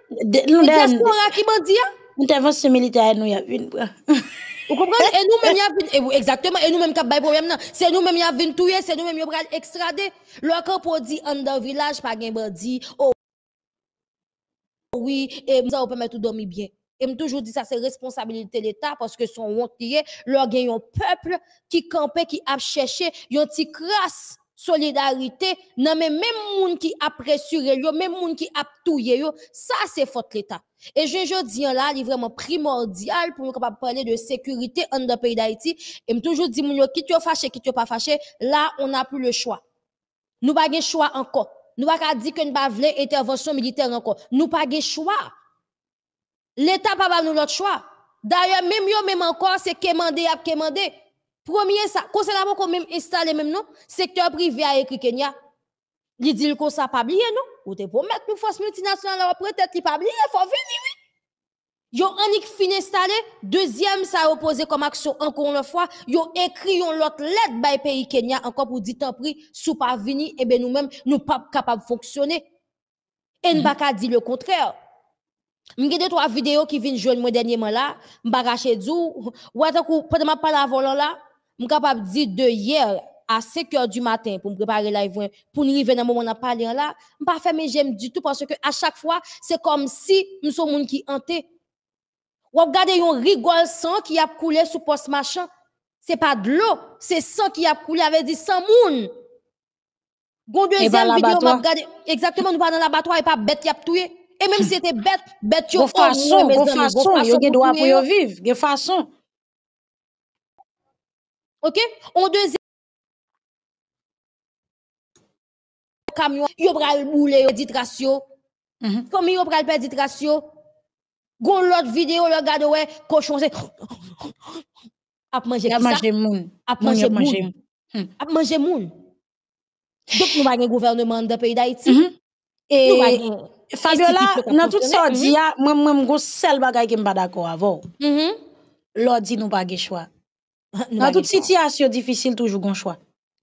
E kwa kbandi ya? Un tevans se militae nou yavine, wè. Ou kompon? E nou mèm yavine, e mwen mèm kapè bay problem nan, se nou mèm yavine touye, se nou mèm yopre al ekstrade, loun kapè di an nan vilaj pa gen bandi, ou wè. oui, et ça va permettre de dormir bien. Et me toujours dit ça, c'est responsabilité de l'État parce que son il leur a un peuple qui campait, qui a cherché, yon petit crasse solidarité, non mais même moun qui a pressuré yo, même moun qui a touye yo, ça c'est faute l'État. Et je, jodi dis hein, là, il vraiment primordial pour nous capable parler de sécurité en le pays d'Haïti. Et me toujours dit moun yo, yo fâché, qui yo pas fâché, là on n'a plus le choix. Nous n'avons pas choix encore. Nous pas dire que nous pas voulons intervention militaire encore. Nous pas de choix. L'État pas nous l'autre choix. D'ailleurs, même yo même encore, c'est demander à demander. Premier ça, Concernant qu'on même installer même non, secteur privé a écrit Kenya. Il dit ne ça pas oublier non, ou te promettre nous force multinationale après tête pas oublier, faut venir. Yo anik fin installé, deuxième ça opposé comme action encore une fois, yo écrit yon l'autre lettre by pays Kenya encore pour dit tant prix sous pas vini et eh ben nous-mêmes nous pas capable fonctionner. Et mm -hmm. dit le contraire. M'gè deux trois vidéos qui viennent joindre moi dernièrement là, m'baraché du ou atakou, pendant m'a la volant là, m'capable dire de hier à 5 heures du matin pour me préparer live pour nous arriver dans moment n'a parler là, m'pas fait mes j'aime du tout parce que à chaque fois, c'est comme si nous sommes monde qui hanté vous regardez un rigole sang qui a coulé sous poste machin. Ce n'est pas de l'eau, c'est sang qui a coulé avec des 100 moun. Gon deuxième vidéo, m'a regardé exactement nous pas dans l'abattoir et pas bête qui a tué. Et même si c'était bête, bête De oh, façon, de façon, yo gen droit pour vivre, De façon. OK? On deuxième camion, yo pral bouler yo dit ratio. Mhm. Comme yo pral perdre dit ratio, Gon l'autre vidéo, le gars de ouais, cochon, c'est. A manger qui manger moun. A manger moun. A manger moun. Donc, nous avons un gouvernement de pays d'Haïti. Mm-hmm. Et Fabiola, dans tout ça, mm-hmm. moi, moi, je seul bagay qui pas d'accord avant. Mm-hmm. dit nous pas choix. Dans toute situation difficile, toujours un choix.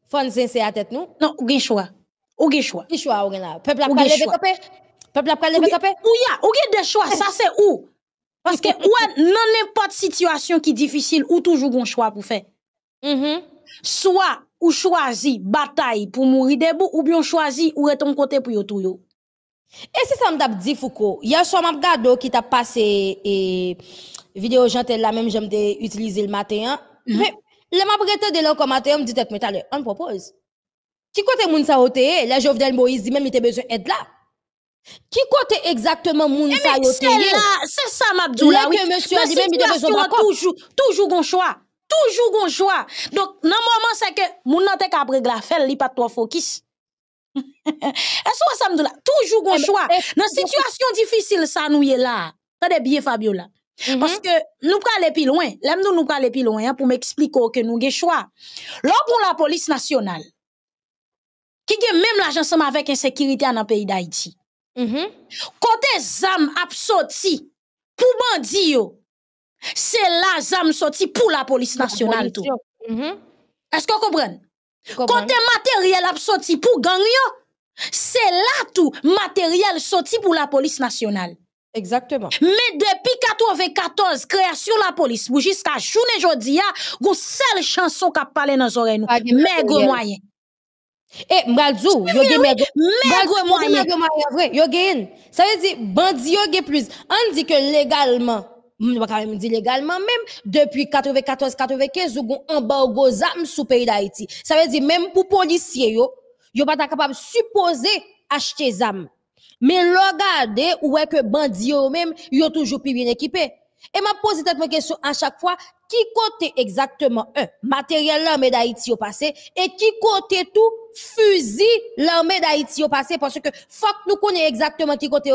Fon c'est à tête nous? Non, ou gen choix. Ou gen choix. choix ou gen là. Peuple a pas levé Peuple a pas levé Ou ya, ou gen des choix, ça c'est où? Parce que ou pas n'importe situation qui est difficile ou toujours bon choix pour faire. Mm -hmm. Soit ou choisi bataille pour mourir debout ou bien choisi ou ton côté pour tout Et c'est ça m'a dit Foucault. y a soit m'a regardé qui t'a passé et vidéo gentille là même j'aime utiliser le matin. Hein. Mm-hmm. Mais les m'a de là comme matin me dit que là. on propose. Qui côté moun sa ote, la Jovenel Moïse dit même il était besoin d'être là. Qui côté exactement eh moun sa C'est ça, Mabdou. Là, que monsieur a dit, même il toujours, toujours bon choix. Toujours bon choix. Donc, normalement c'est que moun n'a pas de la fête, il pas trop focus. Est-ce que ça, Mabdou? Toujours bon eh ben, choix. Eh, dans situation difficile, ça nous est là. C'est bien, Fabiola. Mm-hmm. Parce que nous pouvons aller plus loin. L'aime nous, nous pouvons aller plus loin hein, pour m'expliquer que nous avons choix. Lors pour la police nationale, qui est même l'agence avec insécurité dans le pays d'Haïti, Mm-hmm. quand -hmm. Kote zam pour soti pou bandi yo, se la zam soti pour la police nationale mm-hmm. est-ce que vous comprenez Kote matériel ap sorti pour gang yo, là la tout matériel la police nationale Exactement. Mais depuis 94, création de la police, jusqu'à journée aujourd'hui, il a seule chanson qui parle dans nos oreilles. mais moyen. Et eh, Mbradzou, yo gen mègre. moyen. Yo Ça veut dire, bandit yo gen plus. On dit que légalement, on quand même dire légalement même, depuis 94-95, ou gon embargo zam sous pays d'Haïti. Ça veut dire, même pour policiers yo, yo pas capable supposer acheter zam. Mais regardez, ou est que bandit yo même, yo toujours plus bien équipé. Et m'a posé cette question à chaque fois, qui côté exactement un matériel l'armée d'Haïti au passé et qui côté tout fusil l'armée d'Haïti au passé parce que faut nous connaissons exactement qui côté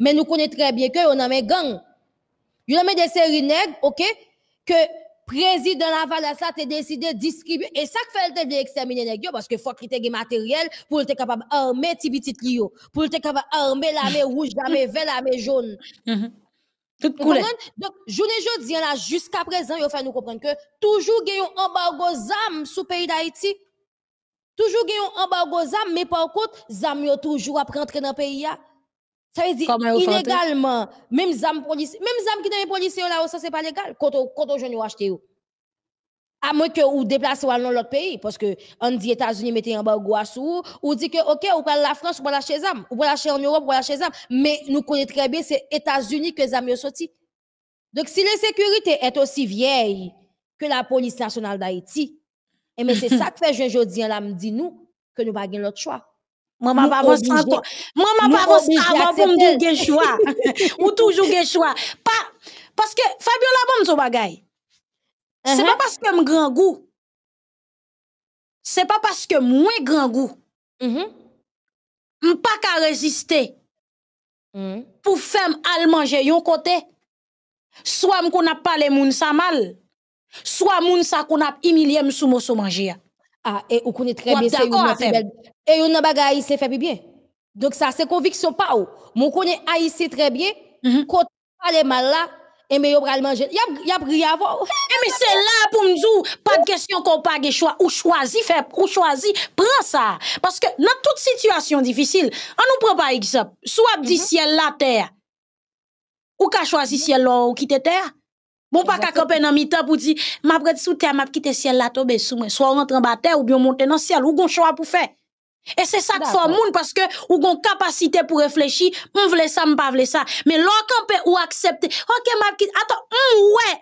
mais nous connaissons très bien que on a des gangs il a des séries nègres OK que président la ça a décidé de distribuer et ça fait le de exterminer parce que faut qu'il ait matériel pour être capable armer petit petit pour être capable armer l'armée rouge l'armée vert l'armée jaune mm-hmm. Tout coulé. Donc, journée jeudi, hein, là, jusqu'à présent, il faut nous comprendre que toujours un embargo zam sous pays d'Haïti. Toujours un embargo zam, mais par contre, zam yo toujours après entrer dans le pays. Ça veut dire illégalement, même zam police, même qui dans les policiers là, ça c'est pas légal. Quand on, quand on jeune à moins que vous déplacez dans l'autre pays. Parce que, on dit États-Unis, mettez en bas à Ou dit que, OK, ou pas la France, ou pas la chez Ou pas la chez en Europe, ou pas la chez Mais nous connaissons très bien, c'est États-Unis que Zam sorti. Donc, si la sécurité est aussi vieille que la police nationale d'Haïti, et eh mais c'est ça que fait, je dis, là, me dit nous, que nous n'avons pas l'autre choix. Maman pas avance avant pour me dire choix. Ou toujours gen choix. Pas parce que la bon son bagaille. Ce C'est pas uh-huh. parce que j'ai grand goût. C'est pas parce que j'ai grand goût. Mm-hmm. Je -hmm. pas qu'à résister. Mm-hmm. Pour faire al manger yon côté. Soit je qu'on a pas les moun sa mal. Soit moun sa qu'on a humilié m sou mou manger. Ah et ou connaît très bien c'est une Et yon nan bagay se fait bien. Donc ça c'est conviction pas ou. Mon connaît haïtien très bien. Mm -hmm. pas les mal là et mais yo pral manger y a y a et mais c'est là pour me dire pas de question qu'on pas de choix ou choisi fait ou choisi prends ça parce que dans toute situation difficile on ne prend pas exemple soit dit mhm. ciel la terre ou qu'a choisi mhm. ciel là ou quitter terre Bon, pas qu'à camper dans mi-temps pour dire, m'a prête sous terre, m'a quitter ciel là, tomber sous moi. Soit on rentre en bas terre, ou bien monte dans ciel, ou gon choix pour faire. Et c'est ça que faut moun parce que ou gon capacité pour réfléchir, on veut ça, on pas ça. Mais l'on ou accepter. OK, ma attends, ouais.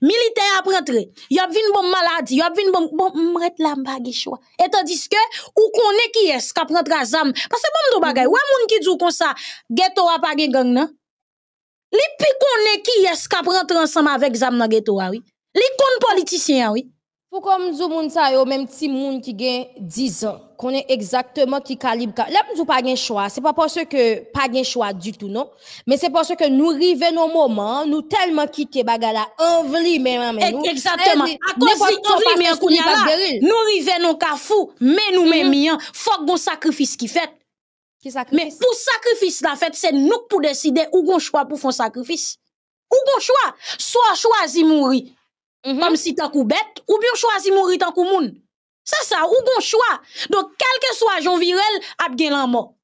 Militaire après entrer, y a une bonne maladie, y a une bonne bon m'rête là choix. Et tandis que ou connaît qui est ce qui qui est parce que bon do bagay, mm-hmm. ouais moun qui dit comme ça, ghetto a pas gang non. Li pi connaît qui est qui ensemble avec zam dans ghetto ah oui. les kon politicien ah oui. Pour comme nous moun même petit monde qui gagne 10 ans, est exactement qui calibre. Là, nous pas de choix, Ce n'est pas parce que pas de choix du tout non, mais c'est parce que nous arrivons au moment, nous tellement quitter bagala envli même mais nous. Exactement. À cause mais nous arrivons nos kafou, mais nous même mm-hmm. faut sacrifice qui fait. Qui sacrifice? Mais pour sacrifice la fait, c'est nous pour décider où on choix pour faire sacrifice. où on choix, soit choisir mourir Mhm. Comme si t'as coup bête, ou bien choisi mourir tant coup moun. Ça, ça, ou bon choix. Donc, quel que soit Jean Virel, a gen lan mort.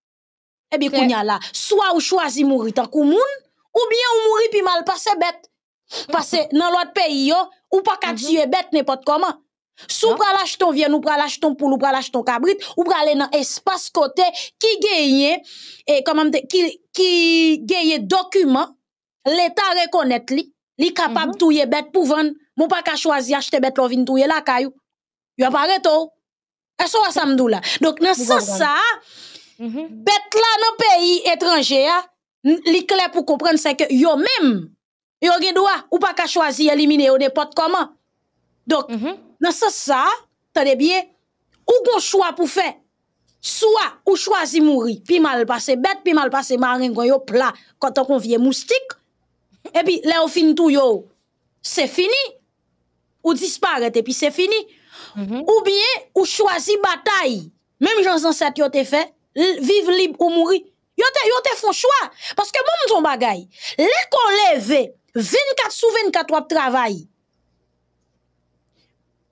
Eh bien, qu'on y a là, soit ou choisi mourir tant coup moun, ou bien ou mourir puis mal passer bête. Parce que dans l'autre pays, yo, ou pas qu'à mhm. tuer bête n'importe comment. Sou pral acheton vient ou pral acheton poule, ou pral acheton cabrit ou pral aller dans espace côté qui gagne, et comment qui, qui gagne document, l'État reconnaît li, li capable mm bête pour vendre. Mon pas ka choisi acheter bête l'ovin touye la kayou. Yo pas reto. Oh. Eso wa samdou la. Donc dans sens ça, mhm. mhm. bête là dans pays étranger hein, li clair pour comprendre c'est que yo même yo gen droit ou pas choisi choisir éliminer n'importe comment. Donc mhm. dans sens ça, tenez bien, ou gon choix pour faire soit ou choisi mourir, puis mal passé bête, puis mal passé marin yo plat quand on vient moustique. Et puis là au fin tout yo, c'est fini. Ou disparete pi se fini Ou bie ou chwazi batay Mem jansan sat yo te fe Viv lib ou mouri Yo te fon chwa Paske mou mzon bagay Lè kon leve 24 sou 24 wap travay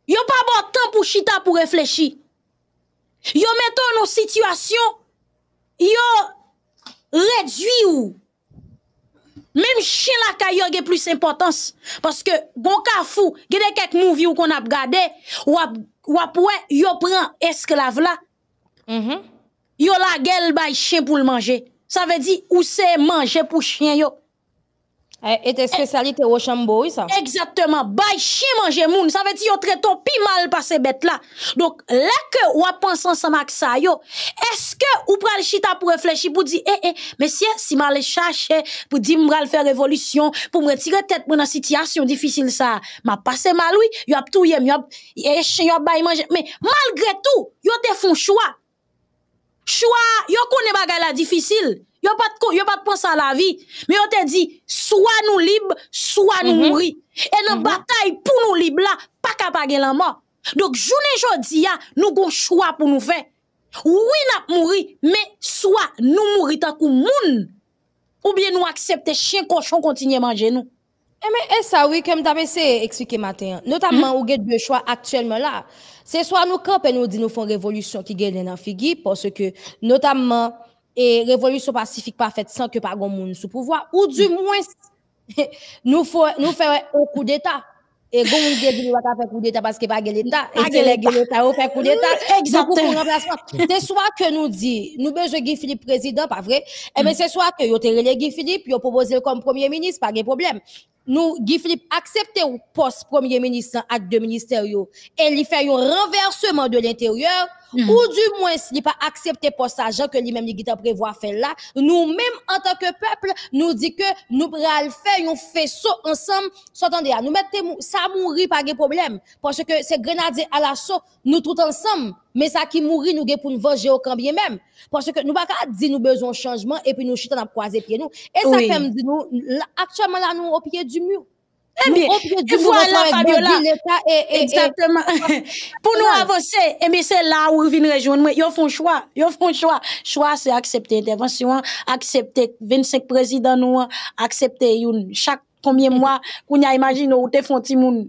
Yo pa bo tan pou chita pou reflechi Yo meto nou situasyon Yo Redwi ou Mem chen bon mm-hmm. la ka yo ge plus impotans. Paske, bon ka fou, gede kek mouvi yo kon ap gade, wap wè, yo pran esklave la. Yo la gel bay chen pou l manje. Sa ve di, ou se manje pou chen yo. E eh, te eh. spesali te washam boy sa? Eksatman. Bay chi manje moun. Sa ve ti yo treton pi mal pa se bet la. Donk, la ke wapansan sa mak sa yo, eske ou pral chita pou reflechi pou di, e, e, eh, mesye, si ma le chache, pou di mbral fe revolisyon, pou mretire tet mwen an sityasyon difisil sa. Ma pase mal oui, yo ap touye, yo ap, yo ap bay manje. Men, malgre tou, yo te fon chwa. Chwa, yo konen bagay la difisil. Yo pas de, yo pas de la vie. Mais on te dit, soit nous libres, soit nous mhm. mourir. Et dans mhm. bataille pour nous libres là, pas capable la mort. Donc, journée jodi nous avons choix pour nous faire. Oui, nous mouri, mais soit nous mourir tant que moun, ou bien nous accepter chien cochon continuer manger nous. et eh, mais et eh, ça oui comme t'avais essayé expliquer matin. Notamment mm -hmm. ou deux choix actuellement là. C'est soit nous camper nous dit nous font révolution qui gagne dans figi parce que notamment et révolution pacifique pas sans que pas grand monde sous pouvoir ou du mm. moins nous faut nous faire un coup d'état et Gomoun débile dit nous va faire coup d'état parce que pas l'état et c'est les l'état ou faire coup d'état exactement c'est soit que nous dit nous besoin Guy Philippe président pas vrai et eh ben, mais mm. c'est soit que yo te Philippe Guy Philippe yo proposé comme premier ministre pas de problème nous, Guy Philippe, accepté au poste premier ministre avec deux ministères, et il fait un renversement de l'intérieur, mhm. ou du moins, s'il pas accepté poste agent que lui-même, il prévoit faire là, nous-mêmes, en tant que peuple, nous dit que nous allons faire un faisceau ensemble, s'entendez, nous mettons ça mourir, pas de problème, parce que c'est grenadier à l'assaut, nous tous ensemble, mais ça qui mourit nous pour nous venger au camp bien même parce que nous pas dire nous besoin changement et puis nous chita n'a croiser pied nous et ça fait nous actuellement là nous au pied du mur eh Nous bien, et voilà, Fabiola. Et, Exactement. Pour nous avancer, et eh c'est là où ils viennent rejoindre moi. Ils font un choix. Ils font choix. Choix, c'est accepter intervention, accepter 25 présidents, nous, accepter chaque Kou ni a imajin nou ou te fonti moun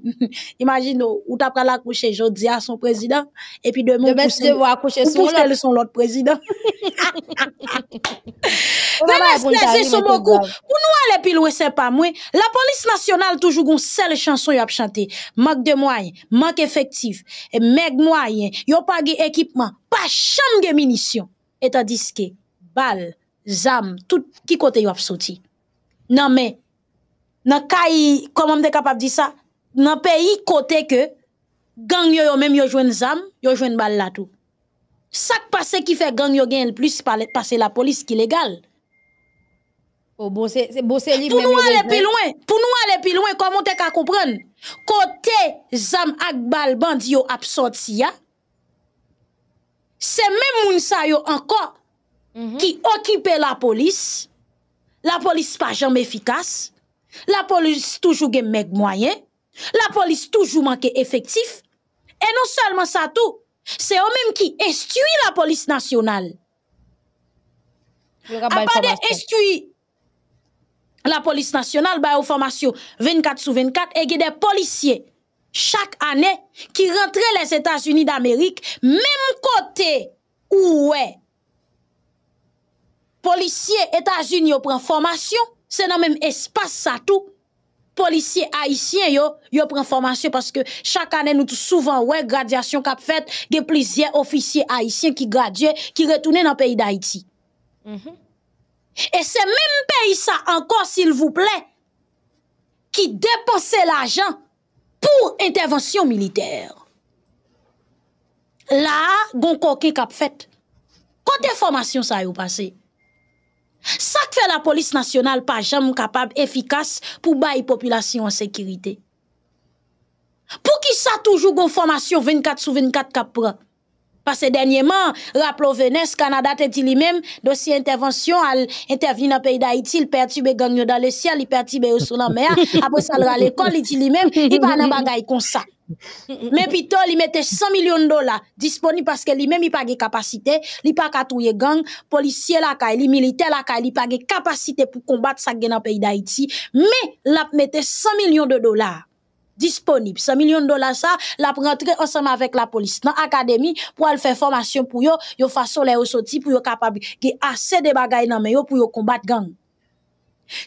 Imajin nou ou ta pral akouche Jodi a son prezident E pi demen pou se Ou pou se le son lot prezident Denes ne se sou mou kou Ou nou ale pilwe se pa mwen La polis nasyonal toujou goun sel chanson Yo ap chante Mank de mwayen, mank efektif Mek mwayen, yo page ekipman Pa chan gen minisyon E ta diske bal, zam Tout ki kote yo ap soti Nan men nan ka yi, kom an te kapap di sa, nan pe yi kote ke, gang yo yo menm yo jwen zam, yo jwen bal la tou. Sak pase ki fe gang yo gen l plus, pase la polis ki legal. Po bose li, pou nou ale pi lwen, pou nou ale pi lwen, kom an te ka koupren, kote zam ak bal band yo ap sot si ya, se menm ou nsa yo an ka mhm. ki okipe la polis, la polis pa jam efikas, la polis toujou gen meg mwayen, la polis toujou manke efektif, e non selman sa tou, se yo menm ki estuy la polis nasyonal. A pa de estuy la polis nasyonal, ba yo formasyon 24 sou 24, e gen de polisye chak ane ki rentre les Etats-Unis d'Amerik, menm kote ou we. Polisye Etats-Unis yo pren formasyon, Se nan men espase sa tou, polisye Haitien yo pren formasyon paske chak anen nou tou souvan we, gradyasyon kap fet, ge plizye ofisye Haitien ki gradye, ki retounen nan peyi da Haiti. Mhm. E se men peyi sa ankon, sil vouple, ki depose l'ajan pou intervensyon militer. La, Gonkoke kap fet. Kote formasyon sa yo pasey? Sak fe la polis nasyonal pa jan mou kapab efikas pou bayi populasyon an sekirite. Pou ki sa toujou goun formasyon 24 sou 24 kap pran. Pase denyeman, rap lò vènes, Kanada te di li mèm, dosye intervensyon al interveni nan peyi da iti, l pèti be gangyo dan le sial, l pèti be yo sou nan mè, apè salra lè kol, li di li mèm, i pa nan bagay kon sak. Men pito li mette 100 milyon dola Disponib paske li men mi page kapasite Li paka touye gang Polisye lakay, li milite lakay Li page kapasite pou kombat sa gen an peyi da iti Men lap mette 100 milyon dola Disponib 100 milyon dola sa lap rentre Ansem avèk la polis nan akademi Pou al fè formasyon pou yo Yo fason le yo soti pou yo kapabli Ge ase de bagay nan men yo pou yo kombat gang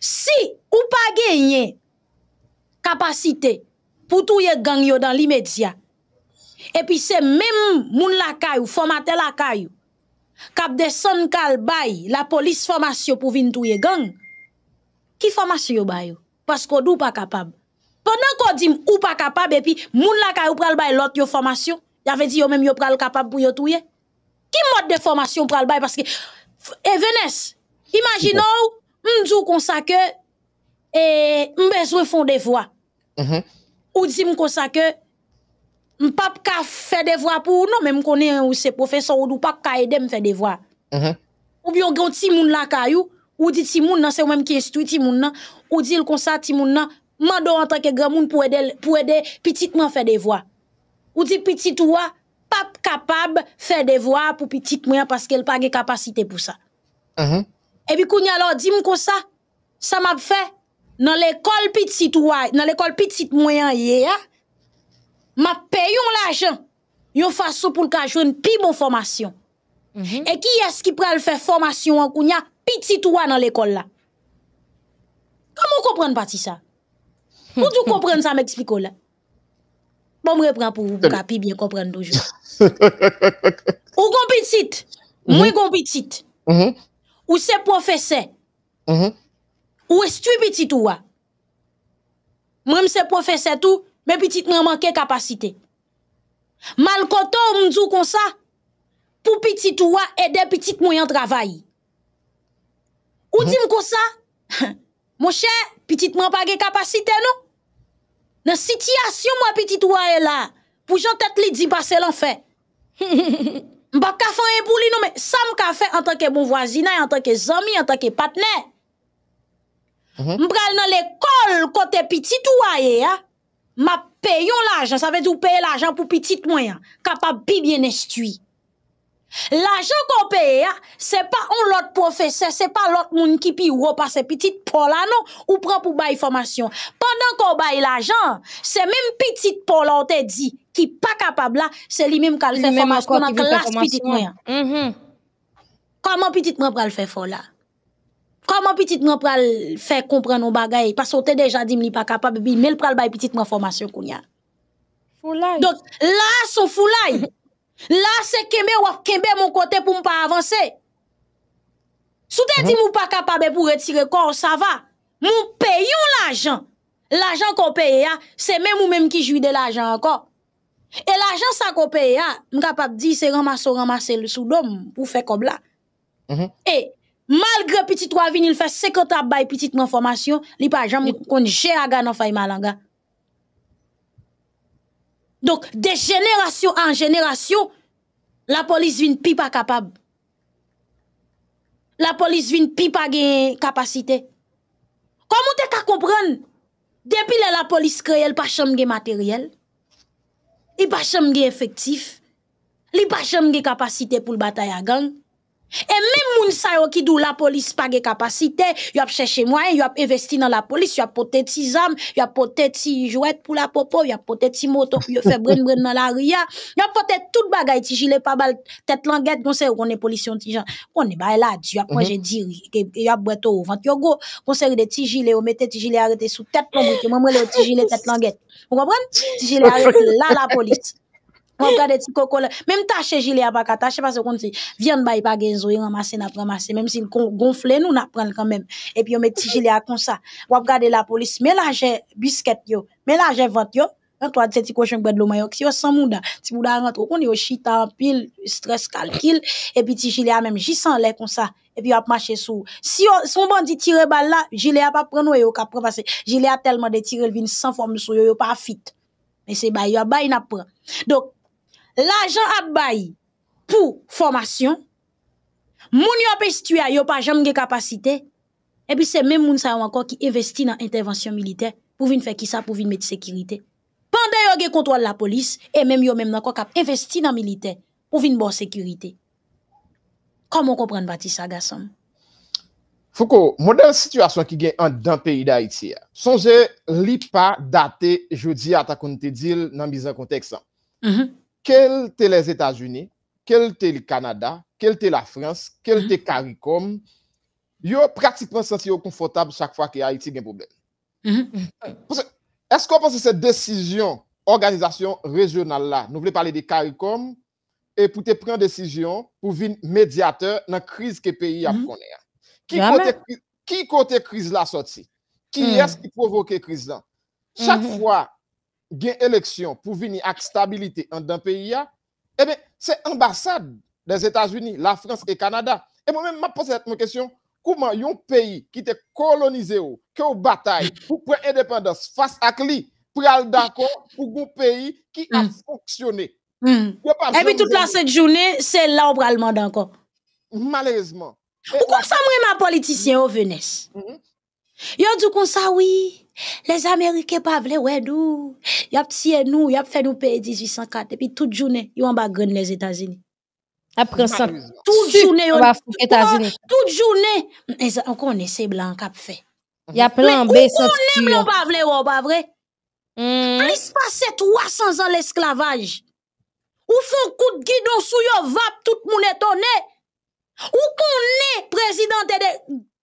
Si ou page Nyen kapasite pou touye gang yo dan li medya. E pi se menm moun lakayou, fomate lakayou, kap de son kalbay, la polis fomasyo pou vin touye gang, ki fomasyo yo bayou? Pasko dou pa kapab. Ponan ko di m ou pa kapab, e pi moun lakayou pralbay lot yo fomasyo, ya ve di yo menm yo pral kapab pou yo touye. Ki mod de fomasyo pralbay? Paske, e venes, imagino, m djou kon sa ke, e m bezwe fon de vwa. Mm-hmm. Ou di m kon sa ke, m pap ka fè devwa pou ou nan men m konen ou se profesor ou do pap ka edèm fè devwa. Mhm. Ou biyon gen ti moun la kayou, ou di ti moun nan, se ou menm ki estou ti moun nan, ou di l kon sa ti moun nan, man do an tanke gen moun pou edè, pou edè, pititman fè devwa. Ou di pititwa, pap kapab fè devwa pou pititman, paske l pa ge kapasite pou sa. Mhm. E bi kon yalò, di m kon sa, sa map fè. nan l'ekol pitit ouwa, nan l'ekol pitit mwenye a ye a, ma pey yon la jen, yon faso pou l'ka jwen pi bon formasyon. E ki yas ki prel fè formasyon an kounya, pitit ouwa nan l'ekol la. Kamo kompren pati sa? Pou di yon kompren sa m ekspiko la? Bon m repren pou yon kapi, biye kompren dojou. Ou kompensit, mwen kompensit, mhm. ou se profese, mwen mhm. kompensit, Ou es tu pitit ouwa? Mwen mse profese tou, men pitit mwen manke kapasite. Malkoto mwen zou konsa, pou pitit ouwa ede pitit mwen yon travay. Ou di m konsa? Mwen chè, pitit mwen page kapasite nou? Nan sityasyon mwen pitit ouwa e la, pou jantet li di basel an e fe. Mba kafan e boulin nou, mwen sa mkafe an tanke mwen bon vwazina, an tanke zami, an tanke patnen. Mhm. Mpral nan l'ekol kote pitit ou aye Ma peyon l'ajan Sa vez ou peye l'ajan pou pitit mwen Kapab bi bien estui L'ajan kon peye Se pa on lot profese Se pa lot moun ki pi ou Ou pa se pitit pola nou Ou pran pou bayi formasyon Pendan kon bayi l'ajan Se menm pitit pola ou te di Ki pa kapab la Se li menm kal l'informasyon Konan klas pitit mwen mhm. Koman pitit mwen pral fe fola Koman pitit mwen pral fè kompren nou bagay? Pasote deja di m li pa kapab, bi mel pral bay pitit mwen formasyon koun ya. Donk, la son fulay. La se keme wap keme mwen kote pou m pa avanse. Soute di m ou pa kapab e pou retire kon, sa va. M ou payon l'ajan. L'ajan kon paye ya, se m mou mèm ki jwi de l'ajan ankon. E l'ajan sa kon paye ya, m kapab di se ramaso ramase le sou dom pou fè kob la. Mhm. E... Malgre pitit wavin il fè sekotab bay pitit mwen formasyon, li pa jan mwen konje aga nan fayman langa. Donk, de jenerasyon an jenerasyon, la polis vin pi pa kapab. La polis vin pi pa gen kapasite. Kom mwen te ka kompren, depilè la polis kre el pa chanm gen materyel, li pa chanm gen efektif, li pa chanm gen kapasite pou l batay agan, E men moun sa yo ki dou la polis pa ge kapasite, yo ap cheche mwen, yo ap investi nan la polis, yo ap pote ti zam, yo ap pote ti jwet pou la popo, yo ap pote ti moto pou yo febren bren nan la ria, yo ap pote tout bagay ti jile pabal, tet langet, kon se yo konen polis yon ti mhm. jan. On gade ti koko même taché tache a pas tache, parce qu'on dit, viande bay pa genzo, yon ramase, n'a ramasser Même s'il gonfler nous, n'a prendre quand même. Et puis on met ti gilet à comme ça. On regarde la police, mais j'ai biscuit yo, mais j'ai vente yo, An to a tse ti koshon gwa dlo mayo, si yo sans mouda. Ti mouda rentre est yo chita pile stress stres et puis ti gilet a menm jisan le comme ça. Et puis on marche sou. Si son bandit tire bal là gilet a pas prendre nou, yo ka parce que Jile a tellement de tirer l vin sans forme sou, yo yo pas fit. Mais c'est bay, yo bay na pren. Donc l'ajan ap bayi pou formasyon, moun yo pe stuya yo pa jam ge kapasite, epi se men moun sa yon anko ki investi nan intervensyon milite, pou vin fè ki sa pou vin meti sekirite. Pande yo ge kontwal la polis, e men yo men anko kap investi nan milite, pou vin bon sekirite. Koman kompren bati sa gasan? Fouko, moun den situasyon ki gen an dan peyi da iti ya, son ze li pa date jodi atakon te dil nan bizan konteksan. Mm-hmm. kel te les Etats-Unis, kel te l'Canada, kel te la France, kel mhm. mhm. te Karikom, yo pratikman sensi yo konfotab chak fwa ki Haiti gen poube. Esk kon pan se se desijyon organizasyon rejonal la, nou vle pale de Karikom, e pou te pren desijyon pou vin mediateur nan kriz ke peyi ap kone a. Ki kote kriz la soti? Ki esk ki provoke kriz la? Chak fwa Gain élection pour venir avec stabilité dans le pays, eh c'est l'ambassade des États-Unis, la France et le Canada. Et moi-même, je me pose cette question. Comment un pays qui était colonisé, qui a bataille pour prendre l'indépendance face à lui, pour aller d'accord pour un pays qui a hmm. fonctionné hmm. Et puis toute la cette journée, c'est là où on encore. Malheureusement. Pourquoi ça m'a un politicien au Venice mhm. Yo dou kon sa oui. les Américains pa vle wedou, yap nous, nou, yap fait nous peye 1804, epi tout journée, yo en bas gren les Etasini. unis tout toute yo an ba fouk unis Tout journée, on kon hmm. se blan kap fe. Yap lan be yon tiyo. pa vle ou, pa vre? Plis pase 300 ans l'esclavage. Ou fon de guidon sous yo vap, tout moun étonné. Ou konen de,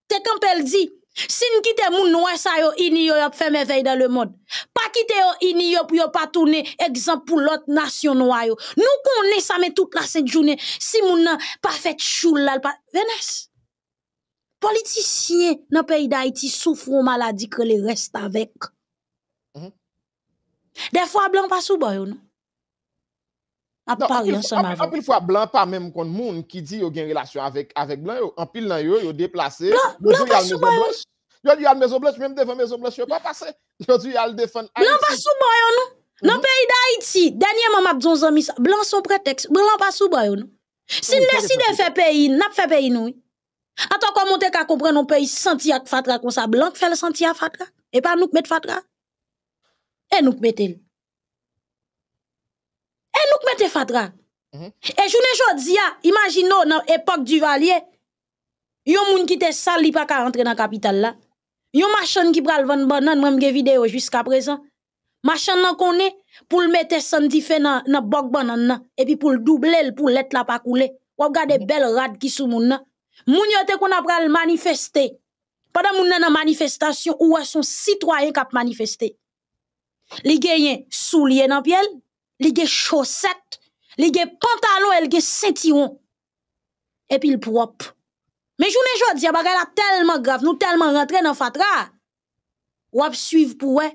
te kampel di, si nous quittons moun noue sa yo ini yo yop fait merveille dans le monde. Pas ne yo ini yo pou yo pas tourner exemple pour l'autre nation noire yo. Nous connaissons ça mais toute la sainte journée si moun nan pas fait chou là pas Venez. Politicien dans pays d'Haïti souffrent maladie que les restent avec. Mm -hmm. Des fois blanc pas sous boy non a parlé ensemble avec. En pile fois blanc pas même contre monde qui dit a une relation avec blanc en pile dans yo yo déplacé. Blanc pas sous moi. Yo à al maison blanche même devant maison blanche pas passé. dis à le défendre Blanc pas sous moi non. Dans mhm. pays d'Haïti, dernièrement m'a dit zami blanc son prétexte. Blanc pas sous moi si non. Si de faire pays, n'a fait pays nous. Attends comment tu ka comprendre un pays senti à fatra comme ça blanc fait le senti à fatra et pas nous mettre fatra. Et nous mettre mette fatra. Mm -hmm. Et je ne ya, ah, imagino dans l'époque du Valier, yon moun qui te sal li pa ka rentre dans kapital la. Yon machan ki pral van banan, mwen mge video jusqu'a prezan. Machan nan konen, pou l mette sandi pour nan, nan bok banan et epi pou l double pour pou let la pa koule. Wap gade mm -hmm. bel rad ki sou moun nan. Moun yo te kon pral manifeste. Padan moun nan manifestation, ou wè son qui kap manifeste. Li genyen sou liye nan piel, li ge choset, li ge pantalon, li ge sentiron, epi l pou wap. Me jounen jodi, abak ala telman grav, nou telman rentre nan fatra. Wap suiv pou we,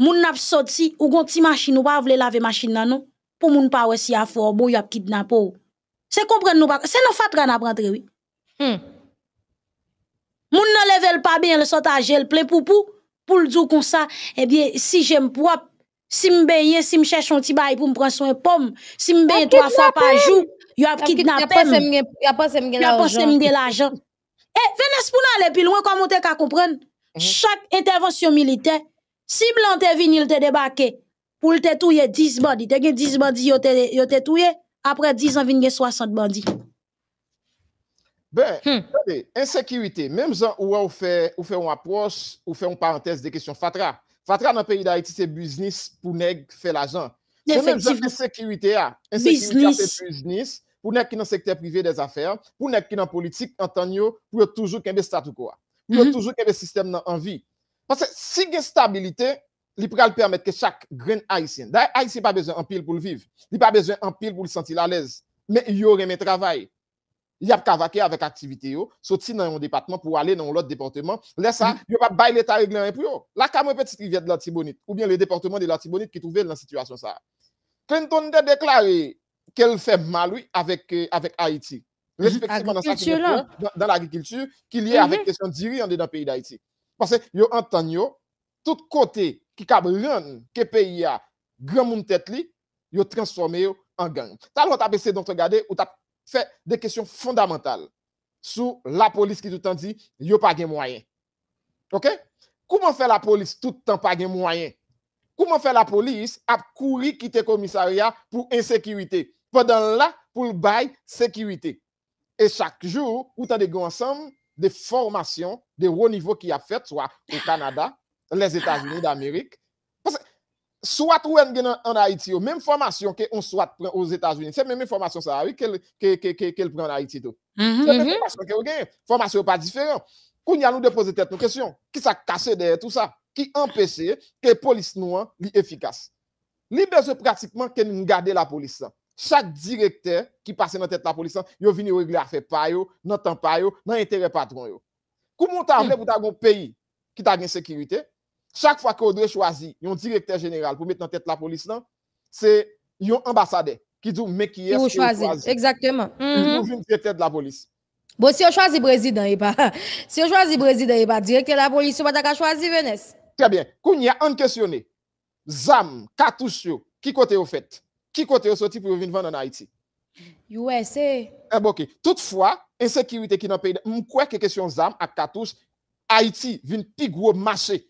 moun nap soti, ou gonti masin, ou pa vle lave masin nan nou, pou moun pa wesi afor, bou yop kidnap ou. Se kompren nou bak, se nan fatra nan rentre we. Hmm. Moun nan level pa bin, le sota gel, plen poupou, pou l djou kon sa, e eh bie si jem pou wap, Si m'beye, si m'chèche un petit bail pour me prendre soin pomme, si m'beye trois fois par jour, yo a kidnappé. Yo a pensé m'gen l'argent. Yo a pensé l'argent. Et Venez pour aller plus loin comment vous qu'à comprendre. Mhm. Chaque intervention militaire, si blanc te vini, il te débarqué pour te touye 10 bandits, te gen 10 bandits yo te touye, après 10 ans vini gen 60 bandits. Ben, hmm. insécurité, même zan ou on fait ou fait une approche, ou fait une parenthèse des questions fatra. Fatra nan peyi da iti se buznis pou neg fe la jan. Femem zanke sekwite a. En sekwite a se buznis pou neg ki nan sekwite prive de zanfer, pou neg ki nan politik, an tan yo, pou yo toujou kebe statu kwa. Pou yo mhm. toujou kebe sistem nan anvi. Pase si gen stabilite, li pral permet ke chak gren a yi sin. Da yi a yi sin pa bezen an pil pou l viv. Li pa bezen an pil pou l senti la lez. Men yo reme travay. il y a cavaqué avec activité, sorti dans un département pour aller dans l'autre département. laisse ça, il pas bail l'État régler un La caméra petite rivière de l'Antibonite, ou bien le département de l'Antibonite qui trouvait dans la situation ça. Clinton a déclaré qu'elle fait mal, oui, avec, euh, avec Haïti. Mm-hmm. Respectivement dans, dans, dans l'agriculture, qu'il y a mm-hmm. avec question d'iri dans pays d'Haïti. Parce que, yo entend, tout côté qui rendre que pays a grand monde tête li, yo transformé en gang. T'as l'autre ABC dont regarder ou t'as fait des questions fondamentales sur la police qui tout le temps dit, il a pas de moyen. OK? Comment fait la police tout le temps pas de moyen? Comment fait la police à courir quitter le commissariat pour insécurité? Pendant là, pour le bail, sécurité. Et chaque jour, vous avez ensemble des formations de haut niveau qui a fait, soit au Canada, les États-Unis d'Amérique. Souat ou en gen an Haiti yo, menm fomasyon ke on souat pren os Etats-Unis, se menm fomasyon sa, ki el pren an Haiti yo. Mhm, se menm mhm. fomasyon ke yo gen, fomasyon pa diferent. Kou nyan nou depose tet nou kesyon, ki sa kase de tout sa, ki empeche ke polis nouan li efikas. Li bezou pratikman ke nin gade la polisan. Chak direkter ki pase nan tet la polisan, yo vini ou igle a fe payo, nan tan payo, nan entere patron yo. Kou moun tan vle pou ta gon peyi, ki ta gen sekirite, Chaque fois qu'on doit choisir un directeur général pour mettre en tête la police, c'est un ambassadeur qui dit mais qui est vous choisir. Exactement. Mm -hmm. directeur de la police. Bon, si on choisit président et pas si on choisit président il pas directeur de la police, on pas choisir Venise. Très bien. il y a un questionné. Zam, cartouche, qui côté au fait Qui côté au sorti pour venir vendre en Haïti USA. Eh, bon, OK. Toutefois, insécurité qui dans le pays, je crois que question ZAM à cartouche, Haïti vient plus gros marché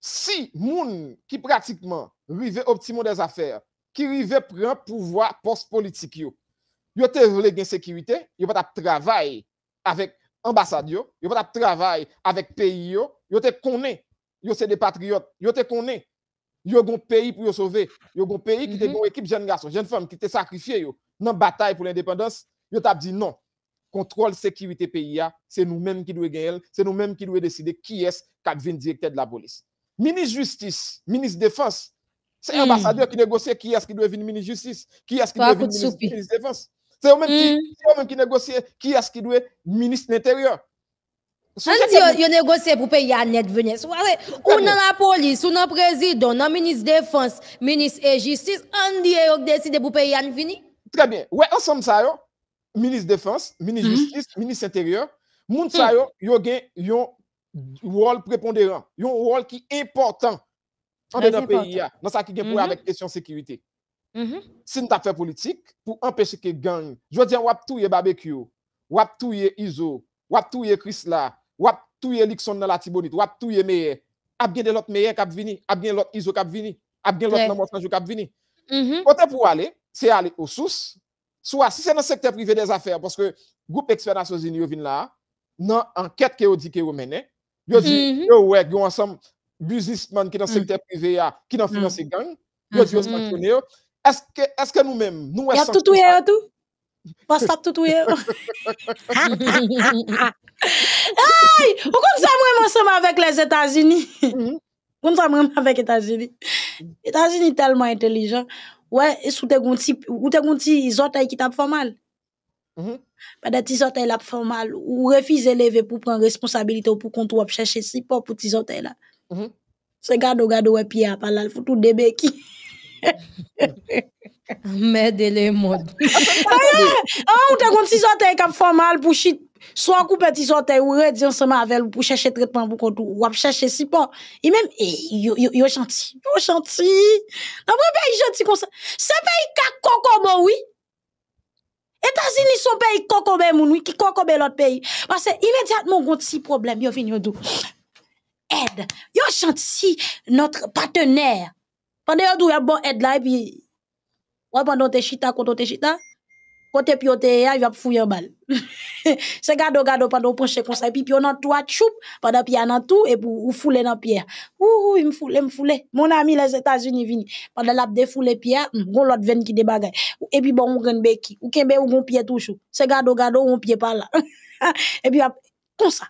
Si moun qui pratiquement rive optimement des affaires, qui rive pren pouvoir post politique yo, yo te vle gen sécurité, yo pa ap travay avec ambassade yo, yo pa ap travay avec pays, yo, yo te konen, yo se de patriotes, yo te konen, yo gon pour pou yo sauver, yo gon pays ki mm -hmm. te mhm. gon équipe jeune garçon, jeune femme ki te la yo nan bataille pour l'indépendance, yo tap dit non. contrôle sécurité pays, c'est nous-mêmes qui devons gagner, c'est nous-mêmes qui devons décider qui est qui directeur de la police. Ministre justice, ministre défense, c'est l'ambassadeur hmm. qui négocie qui est-ce qui doit venir ministre justice, qui est-ce qui doit venir ministre, défense. C'est eux même qui, hmm. eux qui qui est-ce qui doit ministre l'intérieur. On di yo, yo pour pour pe net ou dans la police, ou dans le président, dans defans, ministre ministre et ministre on dit deside de vous vous à venir. Très bien, Oui, ouais, ça Oui, yo, Ministre Défense, ministre mm -hmm. Justice, ministre de moun sa hmm. yo, yo gen Mm-hmm. rôle prépondérant, un rôle qui est important dans notre pays ah, dans ça qui est pour mm-hmm. avec question sécurité. Mm-hmm. Si une affaire fait politique pour empêcher que gang, je dis on va tout barbecue, on va tout Iso, on va tout Chris là, on va tout Lixon dans la Tibonite, on va tout meilleur. A bien de l'autre meilleur qui vini, a bien l'autre Iso qui vini, a bien l'autre Namorsanjou qui Quand Côté pour aller, c'est aller aux sources. Soit si c'est dans le secteur privé des affaires parce que groupe expert Nations Unies vient là, dans enquête que dit que vous menez Yo di, avez mhm. dit, yo wè, yon ansam, businessman ki nan mm. sekte prive ya, ki nan mm. finanse gang, yo di yo mm. sanksyonè yo. Eske, Est-ce que nou wè sanksyonè? Yap vous yo tou? tout Ay, ou kon sa mwen vous avèk les Etats-Unis? Mhm. Kon sa mwen avèk Etats-Unis? Etats-Unis telman intelijan. Ouè, sou te gonti, ou te gonti zotay ki tap fò mal. Mhm. pendant que la pou ou refize leve pour prendre responsabilité ou pour kontou ap chèche si pou pou ti sote mhm. la. Mm -hmm. Se gado gado wè piya palal, foutou debe ki. Mède le ah Ou te kon ti sote mal pou chit, soit akou pe ou redi diyon seman ou pou chèche traitement pou kontou, wap chèche si et même même eh, yo, yo, yo chanti, yo chanti. Nan vrai est gentil comme ça Se pays yi kak oui États-Unis sont pays kokobe moun qui kokobe l'autre pays parce que immédiatement gon petit problème yo vinn dou aide yo chanti notre partenaire pendant yo dou bon aide là et puis ouais pendant tes chita contre tes chita Kote piote ya, fouiller fouye bal. se gado gado pando penche konsay, e pi pion nan choup, choup pendant pian anan tou, et pou ou foule nan pier. Ou ou, me foule. Mon ami les états unis vini, Pendant lap foule pier, gon l'autre ven ki de Et puis bon, on gen qui. ou kenbe ou bon pied toujours. Se gado gado, ou pied pala. e pi ap, kon sa.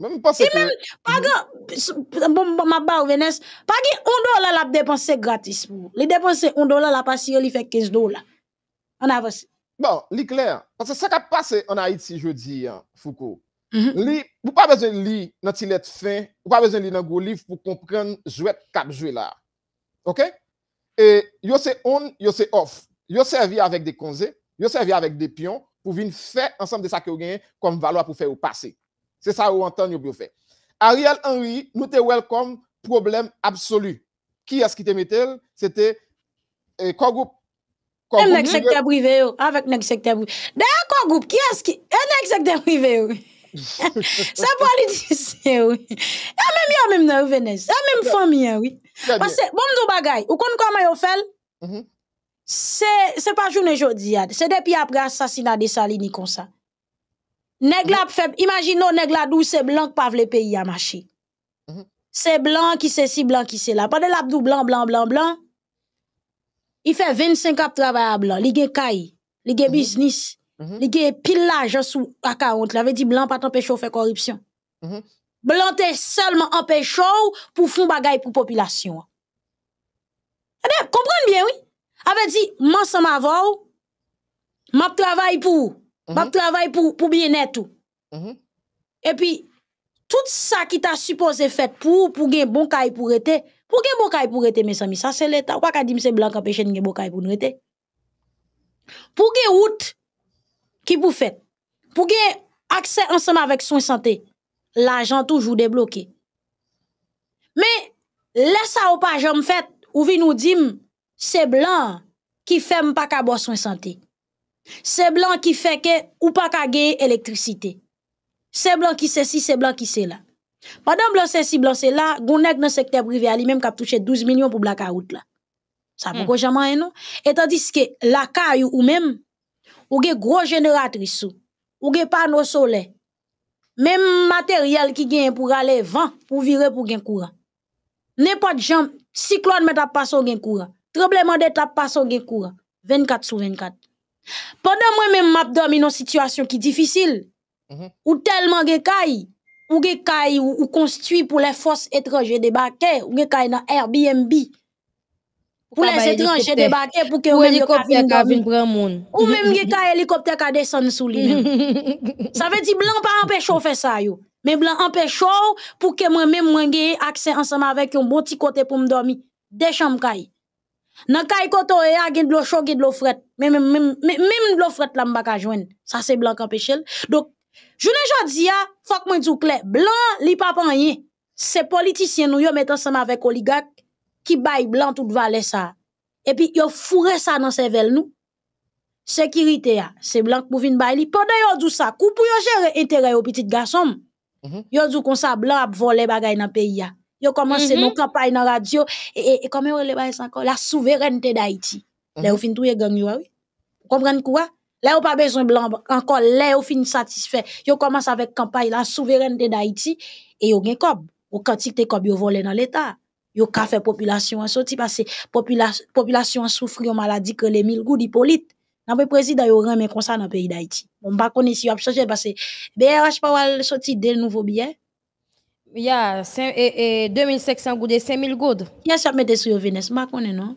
Même pas Si bon, ma barre, ou venes, pagi 1 dollar lap dépenser gratis pour Li dépenser 1 dollar la passe li fait 15 dollars avance. Bon, li clair. Parce que ça qui a passé en Haïti, je dis, hein, Foucault. Vous mhm. vous pas besoin de lire dans lettre fin. Vous pas besoin de lire dans gros livre pour comprendre jouet cap joué là. OK? Et yo c'est on, yo c'est off. Yo servi avec des conseils, yo servi avec des pions pour venir faire ensemble de ça que comme valeur pour faire ou passé. C'est ça que vous entendez, vous faire. Ariel Henry, nous te welcome, problème absolu. Qui est-ce qui te mette? C'était eh, Nem nèk sektèm wive yo, avèk nèk sektèm wive yo. Dè an kon goup, ki as ki, e nèk sektèm wive yo. Se politisyen yo. E mèm yon mèm nan ou vènes, e mèm fèm yon wive. Pase, bon mdou bagay, ou kon kon mayo fèl, mm-hmm. se pa jounen jò di yad, se depi apre asasina desali ni konsa. Nèk lab feb, imagino nèk ladou se blan kpav lè peyi a machi. Se blan ki se si, blan ki se la. Pa mm-hmm. non, de mm-hmm. labdou blan, blan, blan, blan, il fait 25 ans de travail à blanc, il a caille, il a mhm. business, il y a pile sous account. Il avait dit blanc pas ton de fait corruption. Mhm. Blanc est seulement empêcher pour faire choses pour population. Eh bien, comprenez bien, oui. Il avait dit, moi, ça je pour, mm pour, bien-être. Mhm. Et puis, tout ça qui t'a supposé faire pour, pour gagner bon caille pour être, Pouke bokay pou rete men sa mi sa se leta? Ou pa ka dim se blan ka pechen nge bokay pou nou rete? Pouke out ki pou fet? Pouke akse ansama vek son sante? La jan toujou de bloke. Me lesa ou pa jan m fet ou vi nou dim se blan ki fem pa ka bo son sante. Se blan ki feke ou pa ka geye elektrisite. Se blan ki se si, se blan ki se la. Madame Blancé, si c'est là, gonèg dans le secteur privé, ali même a touché 12 millions pour blackout là. Ça hmm. pourquoi jamais non? Et tandis que la caille ou même, ou gen gros génératrice ou gen panneau solaire, même matériel qui gagne pour aller vent, pour virer pour gagner courant. N'importe jam, cyclone met tap passe gain courant. Tremblement de tap passe gain courant. 24 sur 24. Pendant moi même m'a dormi dans situation qui difficile. Mm -hmm. Ou tellement gain caille ou kay ou, construit pour les forces étrangères débarquer, ou gen kay dans Airbnb. Pour les étrangers débarquer pour que ou hélicoptère ka hélicoptère, Ou même gen kay hélicoptère ka descendre sous lui Ça veut dire blanc pas empêcher faire ça yo. Mais blanc empêche pour que moi même moi accès ensemble avec un bon petit côté pour me dormir. Des chambres kay. Nan kay koto e a gen de l'eau chaude, gen de l'eau frette. Même même même de l'eau frette là pas ka joindre. Ça c'est blanc empêcher. Donc je ne dis pas, je dis clair, blanc, li pas rien. C'est les nous, qui mettons ensemble avec oligak, qui baille blanc tout valet ça. Et puis, ils fourre ça dans ces villes. nous. Sécurité, c'est blanc pour vin baille. Pendant yon dit ça, coup pour gérer intérêt au garçons, ils mhm. ont dit que ça, blanc a volé choses dans pays. Ils ont commencé mm -hmm. nos campagnes la radio et comment on le encore la souveraineté d'Haïti. Mm -hmm. Là tout gang yo oui. quoi? Là, on pas besoin blanc encore. Là, on finit satisfait. Yo commence avec campagne la souveraineté d'Haïti et yo gen cob. Ou quantité comme cob yo volé dans l'État. Yo ka fait population en sorti parce que population population souffre de maladie que les mille gouttes Hippolyte. Nan pe président yo remet comme ça dans le pays d'Haïti. On pas connaître si yo a changé parce que BRH pas sorti de nouveaux billets. Il y a 2500 gouttes, 5000 gouttes. Ya, a ça mette sur Venus, ma connaît non?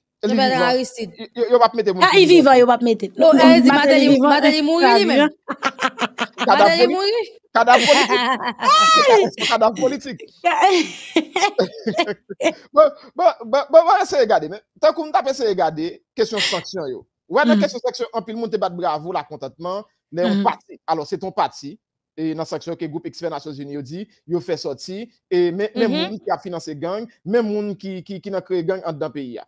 Il va Aristide. Il va pas mettre. Ah, il vivant, il va pas mettre. Non, il dit va Madeleine mourir lui-même. Madeleine mourir. Cadavre politique. Cadavre politique. Bon, bon, bon, bon, essayer de regarder. Mais tant qu'on t'a essayé de regarder, question de sanction. Ouais, la mm. question de sanction, en plus, le monde te bat bravo, la Mais on mm. parti. Alors, c'est ton parti. Et dans la sanction que le groupe XP Nations Unies a dit, il a fait sortir. Et même le mm-hmm. monde qui a financé gang, même monde qui a créé gang dans le pays.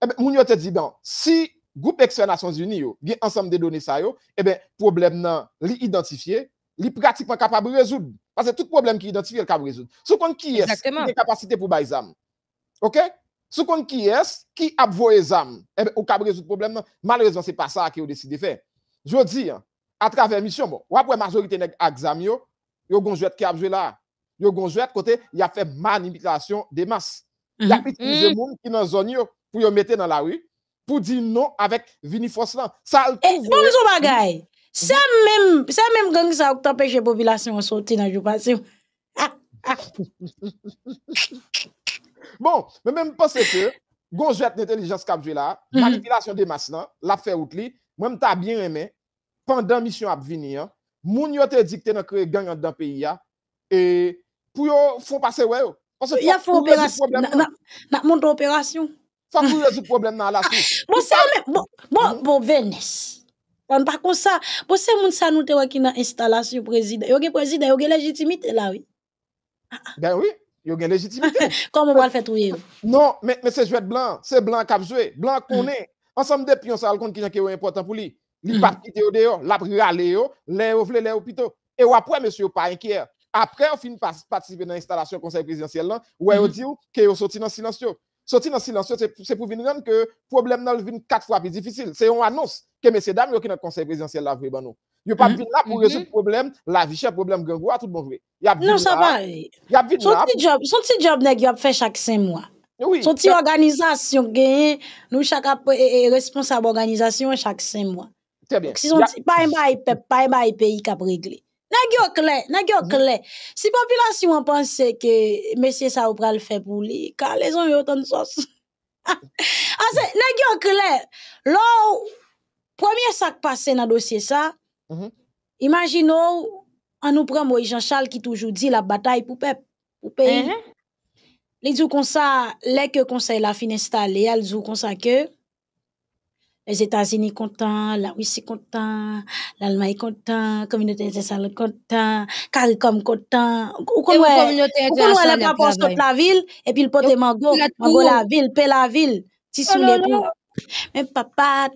Eh moun yo te di ben, si Goupe XFN yo, gen ansam de doni sa yo E ben, problem nan, li identifiye Li pratikman kapab rezoud Pase tout problem ki identifiye, el kap rezoud Sou kon ki yes, ki ne kapasite pou ba exam Ok? Sou kon ki yes Ki ap vo exam E eh ben, bon, ou kap rezoud problem nan, malrezman se pa sa Ake yo deside fe. Jou di A traver mission, wapwe majorite nek A exam yo, yo gonjouet ki ap jwe la Yo gonjouet kote, ya fe Man imitasyon de mas Ya pit moum ki nan zon yo pour yon mettre dans la rue, pour dire non avec Vini là. Ça, Et bon, les bagay. Ça même, ça même gang ça qui empêché la population de sortir dans le passé. bon, mais même parce que, gonjet d'intelligence cap là, mhm. manipulation des masses là, la fait Outli, même t'as bien aimé, pendant mission à venir, hein, moun yo te dicté dans créer gang dans pays hein, et pour yo, faut passer ouais. Parce y a faut opération, y a une opération. Fakou yon sou problem nan la sou. Bo, venes. Par kon sa, bo se moun sanoute wakina instalasyon prezident, yon gen prezident, yon gen legitimite la wè. Ah, ah. Ben wè, yon gen legitimite. Koman wè al fè touye wè? Non, men se jwèd blan, se blan kapjwe, blan hmm. konè, ansamde pi yon sa al konde ki yon ke wè important pou li. Li hmm. patite yon deyo, la priya leyo, leyo vle leyo pito. E wapwè mè sou yon parin kè. Apre wè fin patisive nan instalasyon konsey presidansyèl lan, wè yon hmm. diyo ke yon soti nan silansyo. Sonti nan silansyon, se pou vin ryan ke problem nan vin kak fwa pi difisil. Se yon anons, ke mese dam yon ki nan konsey prezidansyel la vwe ban nou. Yon pa vin la pou rezout problem, la vichè problem gen gwa tout bon vwe. Yon sa pa, yon sa pa. Sonti job neg yon ap fe chak sen mwa. Sonti organizasyon gen, nou chak ap responsab organizasyon chak sen mwa. Sonti pa yon pa yon peyi kap regle. nest clair, nest clair. Si la population pense que monsieur ça fait le faire pour lui, car les gens ont autant de sauce. Ah, c'est, nest clair. premier sac passé dans le dossier ça, mm-hmm. imaginons, on nous prend moi Jean-Charles qui toujours dit la bataille pour le pays. Il dit comme ça, les que conseil la fin installé, il dit comme ça que, les États-Unis contents, la Russie content, l'Allemagne content, la communauté internationale content, CARICOM content. Ou qu'on voit les papas sur la ville, et puis le pote mango, mango la ville, paix la ville, ti sous les bouts. Mais papa,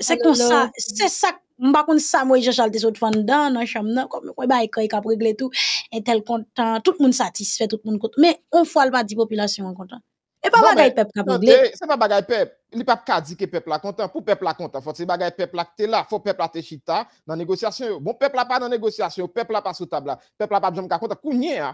c'est oh comme ça, c'est ça pas comme ça, moi je chal te sot dans dans chambre nan, comme mwen kwen ba e kwen tout. regle tout, entel kontan, tout le monde satisfait, tout le monde content. Mais on fwa l pas di population en content. E non, eh, se pa bagay pep, li pep ka di ke pep la kontan, pou pep la kontan, fote se bagay pep la kte la, fote pep la te chita nan negosyasyon yo. Bon, pep la pa nan negosyasyon, pep la pa sou tabla, pep la pa jom ka kontan, pou nye ha,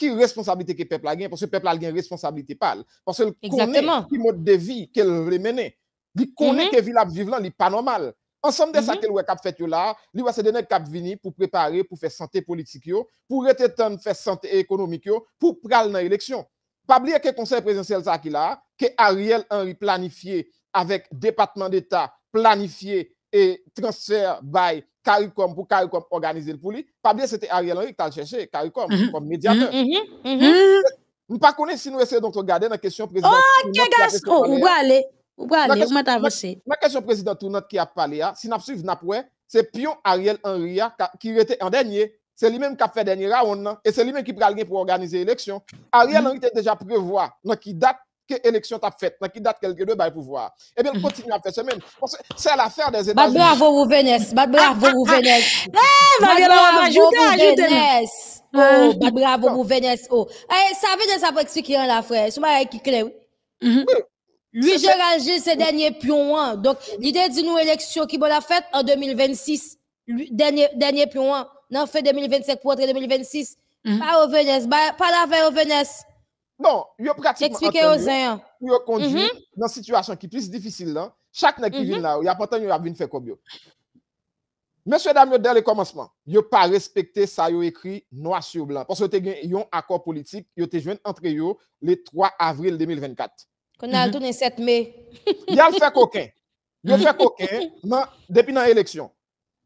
ki responsabilite ke pep la gen, pou se pep la gen responsabilite pal. Pou se l konen ki mode de vi ke l remene, li konen mhm. ke vilap vive lan, li pa normal. Ansem de sa mhm. ke l wè kap fet yo la, li wè se denè kap vini pou prepare, pou fè sante politik yo, pou rete ton fè sante ekonomik yo, pou pral nan eleksyon. Pas bien que le conseil présidentiel, ça qui là, que Ariel Henry planifié avec département d'État, planifié et transfert by CARICOM pour CARICOM organiser le pour lui. bien que c'était Ariel Henry qui a cherché, CARICOM, mhm. comme médiateur. Mm ne Mm pas connaître si nous essayons de regarder la question présidentielle. Oh, que gasco, on va aller. On va aller, on avancer. Ma question présidentielle qui a parlé, hein. si nous suivons, c'est Pion Ariel Henry hein, qui était en dernier c'est lui-même qui a fait dernier round, et c'est lui-même qui prend pour organiser l'élection. Ariel mm-hmm. Henry était déjà prévu dans qui date que l'élection t'a faite, dans qui date quelque deux bail pouvoir. Et eh bien, mm-hmm. continue à faire ce même. C'est l'affaire des États-Unis. Bravo, Rouvenès. Ah, bravo, vous, ah, ah. Eh, bravo, vous, Oh, bravo, vous, Oh, eh, ça veut dire ça pour expliquer la frère. C'est moi qui clé. Lui, mm-hmm. Gérald Gilles, c'est dernier pion. Donc, l'idée d'une élection qui va la en 2026. Dernier, dernier pion. Non, fin 2025 pour entrer 2026. Mhm. Pas au pas la veille au Venice. Bon, il a pratiquement. Expliquez aux conduit mhm. dans une situation qui est plus difficile. Hein. Chaque vient mhm. là, il y a tant il a venu faire comme lui. Monsieur et dame, dès le commencement, il n'a pas respecté ça, il a écrit noir sur blanc. Parce que il y un accord politique, il a joué entre eux le 3 avril 2024. Qu'on a le 7 mai. Il a fait coquin. Il a fait coquin depuis l'élection.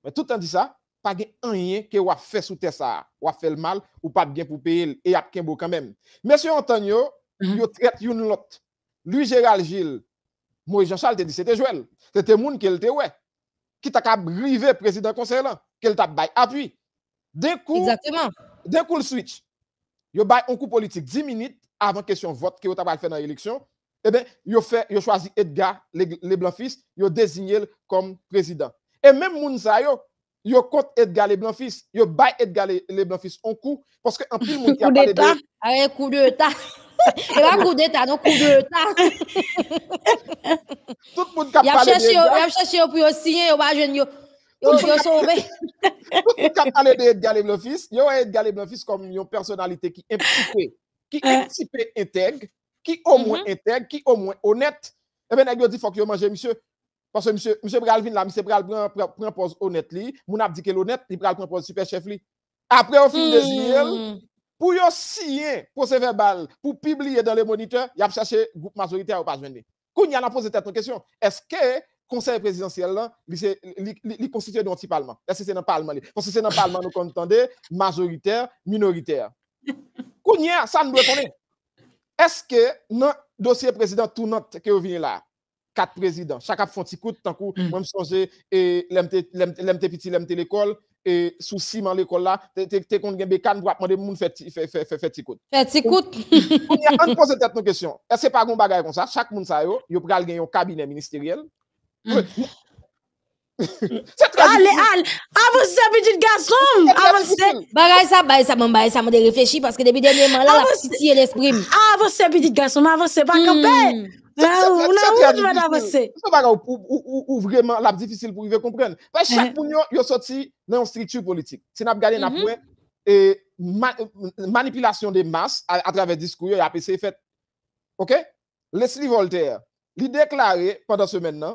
Mais tout en dit ça, pas de rien que vous fait sous tête ça. Vous fait le mal ou pas de bien pour payer et y a quand même. Monsieur Antonio, il mhm. traitez. une autre. Lui, Gérald Gilles, moi, Jean-Charles, te dit c'était Joël. C'était moun qui était ouais. Qui t'a le président conseil qui t'a bail appui. D'un coup, Exactement. D'un coup le switch. Yo un coup politique 10 minutes avant que question vote que vous avez fait dans l'élection. Eh bien, yo fait choisi Edgar Leblanc fils, yo désigné comme président. Et même moun sa yo kont et gale blanfis, yo bay et gale blanfis on kou, porske anpil moun ki apalede kou de ta, kou de ta yon kou de ta, nou kou de ta tout moun kapalede yon chache yon pou yon siyen, yon bajen, yon yon sobe tout moun kapalede et gale blanfis, yon et gale blanfis kom yon personalite ki empsipe ki empsipe enteg ki o mwen enteg, ki o mwen onet e men e gyo di fok yo mhm. eh manje misye Paswa msè bral vin la, msè bral pren prempose honet li, moun ap di ke lonet, li bral prempose superchef li. Apre o film de zil, hmm. pou yo siye, proses verbal, pou pibliye dan le monitor, ya p chache group majoritè a ou pas ven li. Koun ya nan pose tèt an kèsyon, eske konsey presidensyèl la, li konstituye don ti palman? Eske se nan palman li, konsise se nan palman nou kontande, majoritè, minoritè. Koun ya, sa nou bretoni, eske nan dosye presidensyèl tou not ke yo vin la? quatre présidents. Chaque font petit coup, tant que mm. moi, je songeais, et l'MT petit, l'MT l'école, et sous ciment l'école là, t'es contre Bécan, pour demander moun faire petit coup. Faire petit coup. On pose de poser nos questions. Est-ce que pas un bagage comme ça? Chaque monde ça, yo, yo a gagner un cabinet ministériel. Mm. Allez, allez, avance petit garçon, avance. Bagay ça, bagay ça, m'a ça, réfléchir parce que depuis dernièrement là, la petite elle exprime. Avancez, petit garçon, avance pas mm. camper. Ah, ou la non, ou lè ou lè la vese. Ou vremen la difficile pou yve kompren. Fè, chakpounyon yo soti nan yon stritu politik. Se nan ap gade nan mm-hmm. pouen manipilasyon de mas a travè diskouyo yon apese fèt. Ok? Leslie Voltaire, li deklare pandan semen non, nan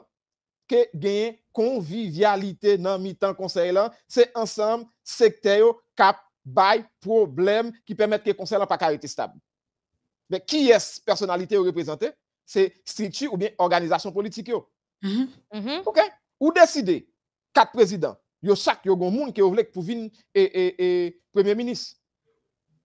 ke genye konvivialite nan mi tan konsey lan, se ansam sekteyo kap bay problem ki pèmèt ke konsey lan pa karite stabile. Be, ki yè personalite yo reprezentè? c'est structure ou bien organisation politique. Mhm. Mhm. OK? Ou décider, quatre présidents, yo chaque yo gon moun qui pour venir et, et, e, premier ministre.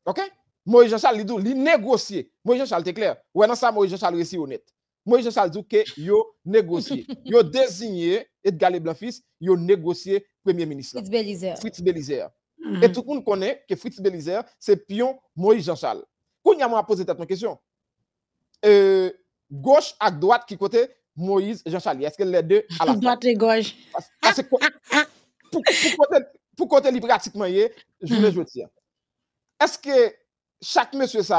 OK? Moïse Jean-Charles il dit négocier. Moïse Jean-Charles c'est clair. Ouais, non ça Moïse Jean-Charles réussi honnête. Moïse Jean-Charles dit que yo négocier. yo désigné Edgar Leblanc-Fils, yo négocié premier ministre. Fritz Belizer. Fritz hmm. Et tout le monde connaît que Fritz Belizer, c'est pion Moïse Jean-Charles. Quand il a posé cette question, euh, gauche à droite qui côté Moïse Jean charles est-ce que les deux à la droite et gauche ah, pour, côté pour pratiquement je le est-ce que chaque monsieur il y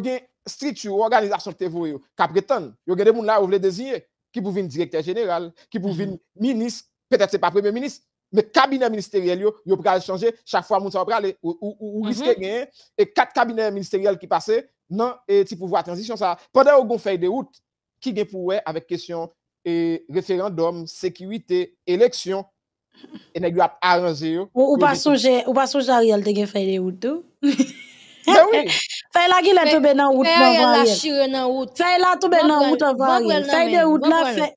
a une structure, une organisation te TVO qui prétend, il y a des gens là vous voulez désirer qui pour venir directeur général qui pour venir mhm. ministre peut-être ce n'est pas premier ministre mais cabinet ministériel yo yo un changer chaque fois il ça a ou mhm. et quatre cabinets ministériels qui passaient Nan, e ti pou vwa transisyon sa, pwede ou goun fèy de wout, ki gen pou wè avèk kesyon, e referandom, sekwite, eleksyon, ene gwa ap aranze yo. Ou pa soujè, ou pa soujè a riyal te gen fèy de wout ou? Mè wè! Fèy la ki lè choube nan wout nan vwa riyal. Fèy la choube nan wout nan vwa riyal. Fèy de wout nan fèy,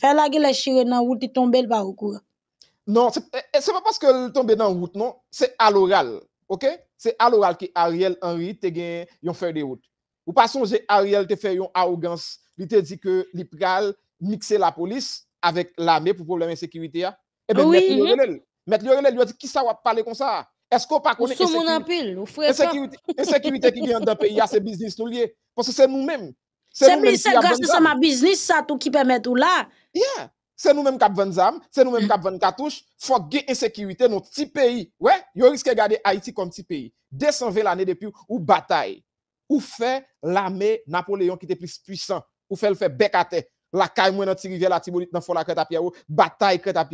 fèy la ki lè choube nan wout, i tombe l vwa wouk wè. Nan, se pa paske l tombe nan wout, nan, se al oral, ok? Ok? Se al oral ki Ariel Henry te gen yon fèr de yot. Ou pa sonje Ariel te fè yon arroganse li te di ke li pral mikse la polis avèk la me pou probleme yon sekirite ya. Ebe mèt li yorele. Mèt li yorele li wè di ki sa wap pale kon sa. Esko pa konen. Sou moun apil. Yon fèr yon. Yon sekirite ki gen dèn peyi a se biznis nou liye. Fòsè se moun mèm. Se moun mèm si yon abonida. Se moun mèm se gase sa ma biznis sa tou ki pèmèt ou la. Yeah. c'est nous-mêmes qui avons des armes, c'est nous-mêmes qui avons des cartouches. Il faut gagner l'insécurité dans notre petit pays. Oui, vous risquez de garder Haïti comme petit pays. 220 l'année depuis, ou bataille. Ou fait l'armée Napoléon qui était plus puissant. Ou fait le fait bec La caille moins dans la rivière, la tibonite dans la crête à pierre. Bataille crête à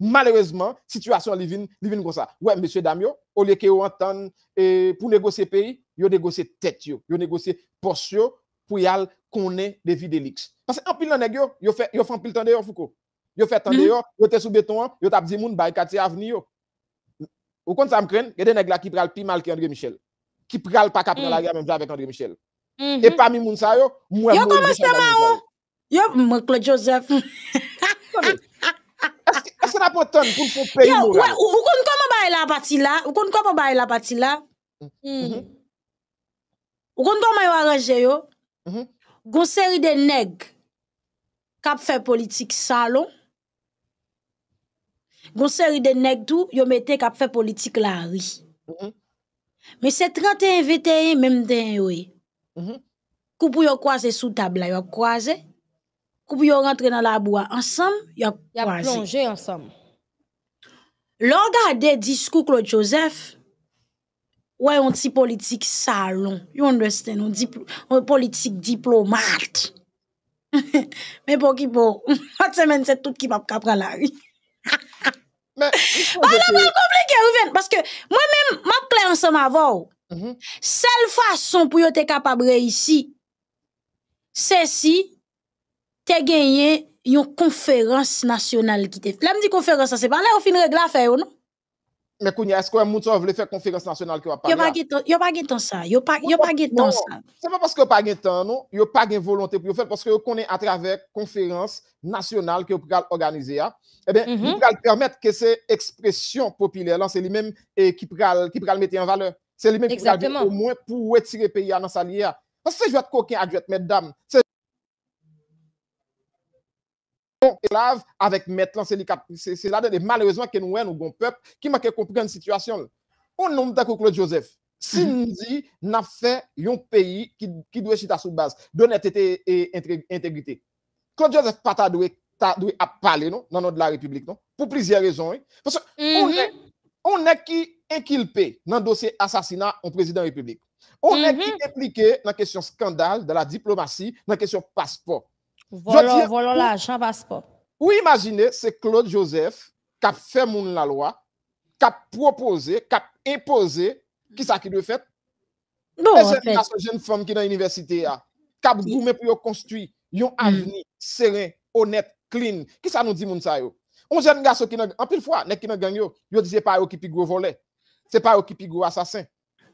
Malheureusement, la situation est comme ça. Oui, monsieur Damio, au lieu que vous entendez eh, pour négocier le pays, vous négociez tête, vous négociez portion pour y aller konen devide liks. Pase anpil nan neg yo, yo fè anpil tan de yo foukou. Hmm. Yo fè tan de yo, yo te soubeton an, yo tap di moun bayi kati avni yo. Ou kon sa mkren, gen den neg la ki pral pi mal ki André Michel. Ki pral pa kap nan la hmm. gen men vla vek André Michel. Hmm. E pa mi moun sa yo, mwen moun... Yo kama seman oh? yo? Yo mwen klo Joseph. Eske na pou ton koun pou pey yo? Ou kon kama bayi la pati la? Ou kon kama bayi la pati la? Ou kon kama yo a reje yo? Gon seri de neg, kap fè politik salon. Gon seri de neg tou, yo metè kap fè politik la ri. Mm-hmm. Men se 31-21, menm den yo e. Mm-hmm. Kupou yo kwaze sou tabla, yo kwaze. Kupou yo rentre nan la bwa, ansam, yo kwaze. Yo plonje ansam. Longa de diskou Claude Joseph... ouais, on dit politique salon. You understand? On dit politique diplomate. Mais pour qui pour? c'est tout qui va prendre la rue. Ah, là, c'est compliqué, Ruven. Parce que moi-même, je clair ensemble avant. Oh. Mm-hmm. Seule façon pour être capable de réussir, c'est si tu as une conférence nationale qui t'est. Là, me dit conférence, c'est pas là, on finit règle l'affaire, oh, non? Mè kounye, eskwen mouton wè fè konferans nasyonal ki wè pa gè. Yo pa gè ton sa, yo pa gè ton sa. Se mè paske yo pa gè ton nou, yo pa gè volontè pou yo fè, paske non. yo konè a traver konferans nasyonal ki yo pral organize ya. E bè, yo pral permèt ke se ekspresyon popilè lan, se li mèm ki pral mette yon valeur. Se li mèm ki pral gè o mwen pou wè tire pe ya nan sa liya. Pas se jwèt kòkè a jwèt, mè dam. Av, avèk mèt lan, sè li kap, sè la dè, dè malèrezwa kè nou wè nou goun pèp, ki mè kè komprè nè situasyon lè. O nom dè kou Claude Joseph, si mhm. nou di nan fè yon peyi ki dwe chita soubaz, donè tè tè e integrité. Claude Joseph pata dwe, dwe ap pale, non, nanon dè la republik, non, pou plizè rezon, mhm. e. Pè se, onè, onè ki enkilpè nan dosè asasina an prezident republik. Onè ki enklikè nan kesyon skandal, nan la diplomasy, nan kesyon pasport. Vo lò, vo lò la, Jean Baspop. Ou imagine, se Claude Joseph kap fè moun la lwa, kap proposè, kap imposè, ki sa ki dwe fèt? Non, en fè. Mè se nè gasson jèn fòm ki nan université ya, ah, kap goumè pou yo konstruy, yon mm. anjni, serèn, honèt, klin. Ki sa nou di moun sa yo? Mè se nè gasson ki nan, anpil fwa, nek ki nan gen yo, yo di se pa yo ki pi gro volè, se pa yo ki pi gro asasèn,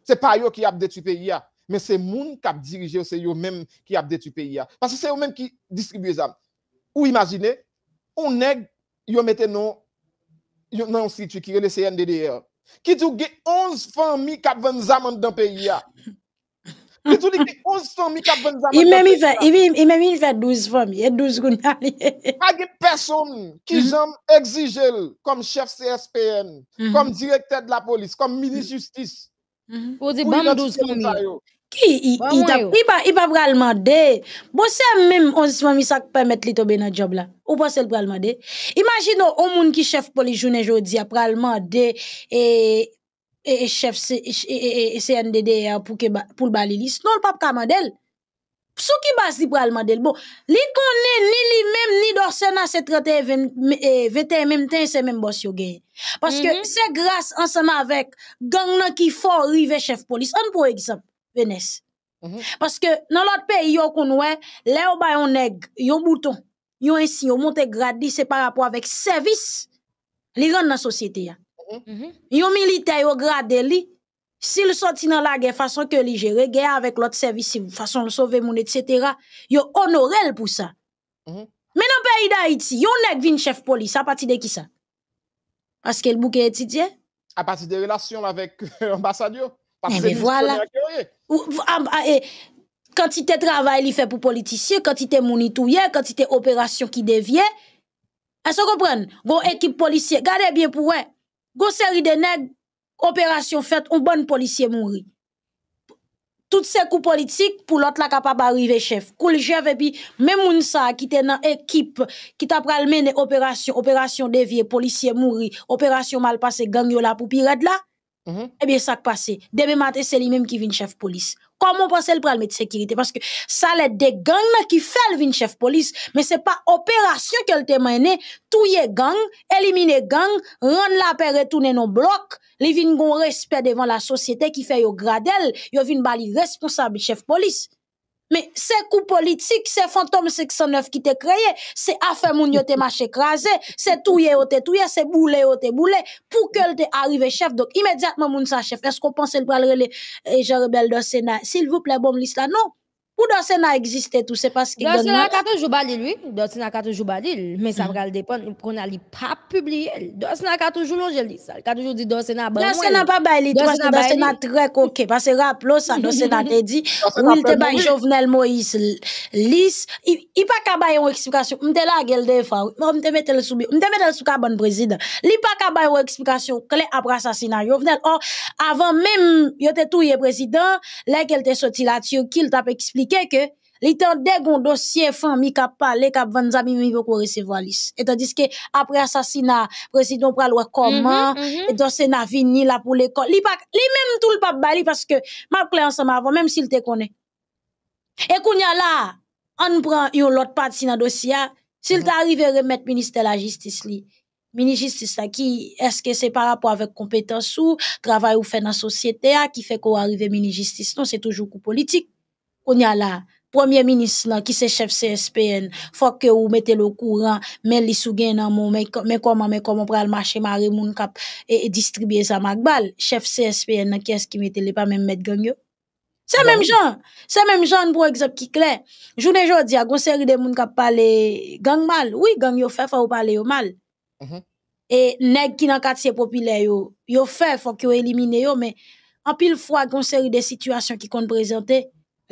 se pa yo ki ap detu peyi ya. mais c'est monde qui a dirigé, c'est eux-mêmes qui a détruit le pays. Hein. Parce que c'est eux-mêmes qui distribuent ça. Ou imaginez, on est, ils mettent non, non, institut qui est le CNDDR, qui dit qu'il y a 11 familles qui vendent dans le pays. Ki tou li ki 11 fami kap 20 zaman. I mèm il fè 12 fami, e 12 goun alye. Pagè person ki jom exijel kom chef CSPN, comme mm-hmm. directeur de la polis, kom mini justice, Ou di ban 12 fami qui il il pas il pas pral bon c'est même on se mis ça permettre li tomber dans job là ou pas c'est pral mandé imagine au monde qui chef police journée jodi a pral mandé e, e, e et et mhm. chef CNDD pour que pour le balilis non pas ka mandel sous qui base li pral mandel bon li connaît ni lui même ni d'orsena c'est 31 21 même temps c'est même boss yo gagne parce que c'est grâce ensemble avec gang qui fort river chef police on pour exemple parce que dans l'autre pays, yon kon wè, on ou ba un boutons bouton, un ici, on monte c'est par rapport avec service, li rend dans la société. les un mm-hmm. mm-hmm. militaire, au grade li, s'il dans la guerre, façon que li gère, guerre avec l'autre service, façon le sauver moun, etc., ont honorel pour ça. Mais mm-hmm. dans le pays d'Haïti, ont un vin chef police, à partir de qui ça? Parce eh qu'elle bouquet étudiant? À partir des relations avec l'ambassadeur. mais voilà. kantite e, travay li fe pou politisye, kantite mouni touye, kantite operasyon ki devye, e se kompren, gwo ekip polisye, gade bien pou wè, gwo seri denè, operasyon fet, un bon polisye moun ri. Tout se kou politik, pou lot la kapaba rive chef. Kou ljeve bi, men moun sa, ki te nan ekip, ki ta pral mène operasyon, operasyon devye, polisye moun ri, operasyon mal pase, gangyo la pou pi red la, Mhm. Eh bien, ça qui passe. Demain matin, c'est lui-même qui vient chef police. Comment penser le problème de sécurité? Parce que ça, les des gangs qui fait le chef police. Mais c'est pas opération qu'elle te mené. les gang, éliminer gang, rendre la paix retourner nos blocs. les qui ont respect devant la société qui fait yo gradel, yo vin bali responsable chef police. Mais c'est coup politique, c'est fantôme 609 qui t'est créé, c'est affaire moun yo te marché écrasé, c'est touyé ou te yé, c'est boulé ou te boulé, pour que te arrivé chef. Donc, immédiatement moun sa chef, est-ce qu'on pense le pral gens euh, Jean Rebelle le Sénat? S'il vous plaît, bon, là, non. Ou existait tout, c'est parce que... Danser hmm. n'a pas toujours bali, lui. Danser n'a toujours bali, mais ça va dépendre qu'on n'a pas publié. Danser n'a pas toujours longé, ça. Il a toujours dit danser n'a pas bali. Danser pas bali, très coquet. Parce que rappelons ça, danser n'a te dit, ou il te baille Jovenel Moïse lisse. Il pas qu'à bailler une explication. M'te la gueule des fois, m'te mette le soubi, m'te mette le souka bon président. Li pas qu'à bailler une explication clé après assassinat Jovenel. Or, avant même, il était tout président, là qu'elle était sorti là-dessus, qu'il t'a expliqué expliquer que l'étendait gon dossier famille qui a parlé le cap de ami pour recevoir lis et tandis que après assassinat président pral comment mhm, mhm, mhm. et dans sénat vini là pour l'école li même tout le papa bali parce que m'a clair ensemble avant même s'il te connaît et qu'on y a là on prend une autre partie dans dossier s'il t'arrive de arrivé remettre ministère la justice li ministre justice la qui est-ce que c'est par rapport avec compétence ou travail ou fait dans société qui fait qu'on arrive ministre justice non c'est toujours coup politique on y a là, Premier ministre qui c'est chef CSPN, faut que vous mettez le courant, mais les sougain dans mon, mais comment, mais comment pral marché marcher moun cap et, distribuer ça magbal. Chef CSPN, qui est-ce qui mettait les pas même mettre gang c'est même gens, c'est même gens pour exemple qui clair. Journée jodi a gon série de moun k'ap parler gang mal. Oui, gang yo fait faut parler yo mal. Mm -hmm. Et nèg qui pas quartier populaire yo, yo fait faut que yo yo mais en pile fois gon série de situations qui compte présenter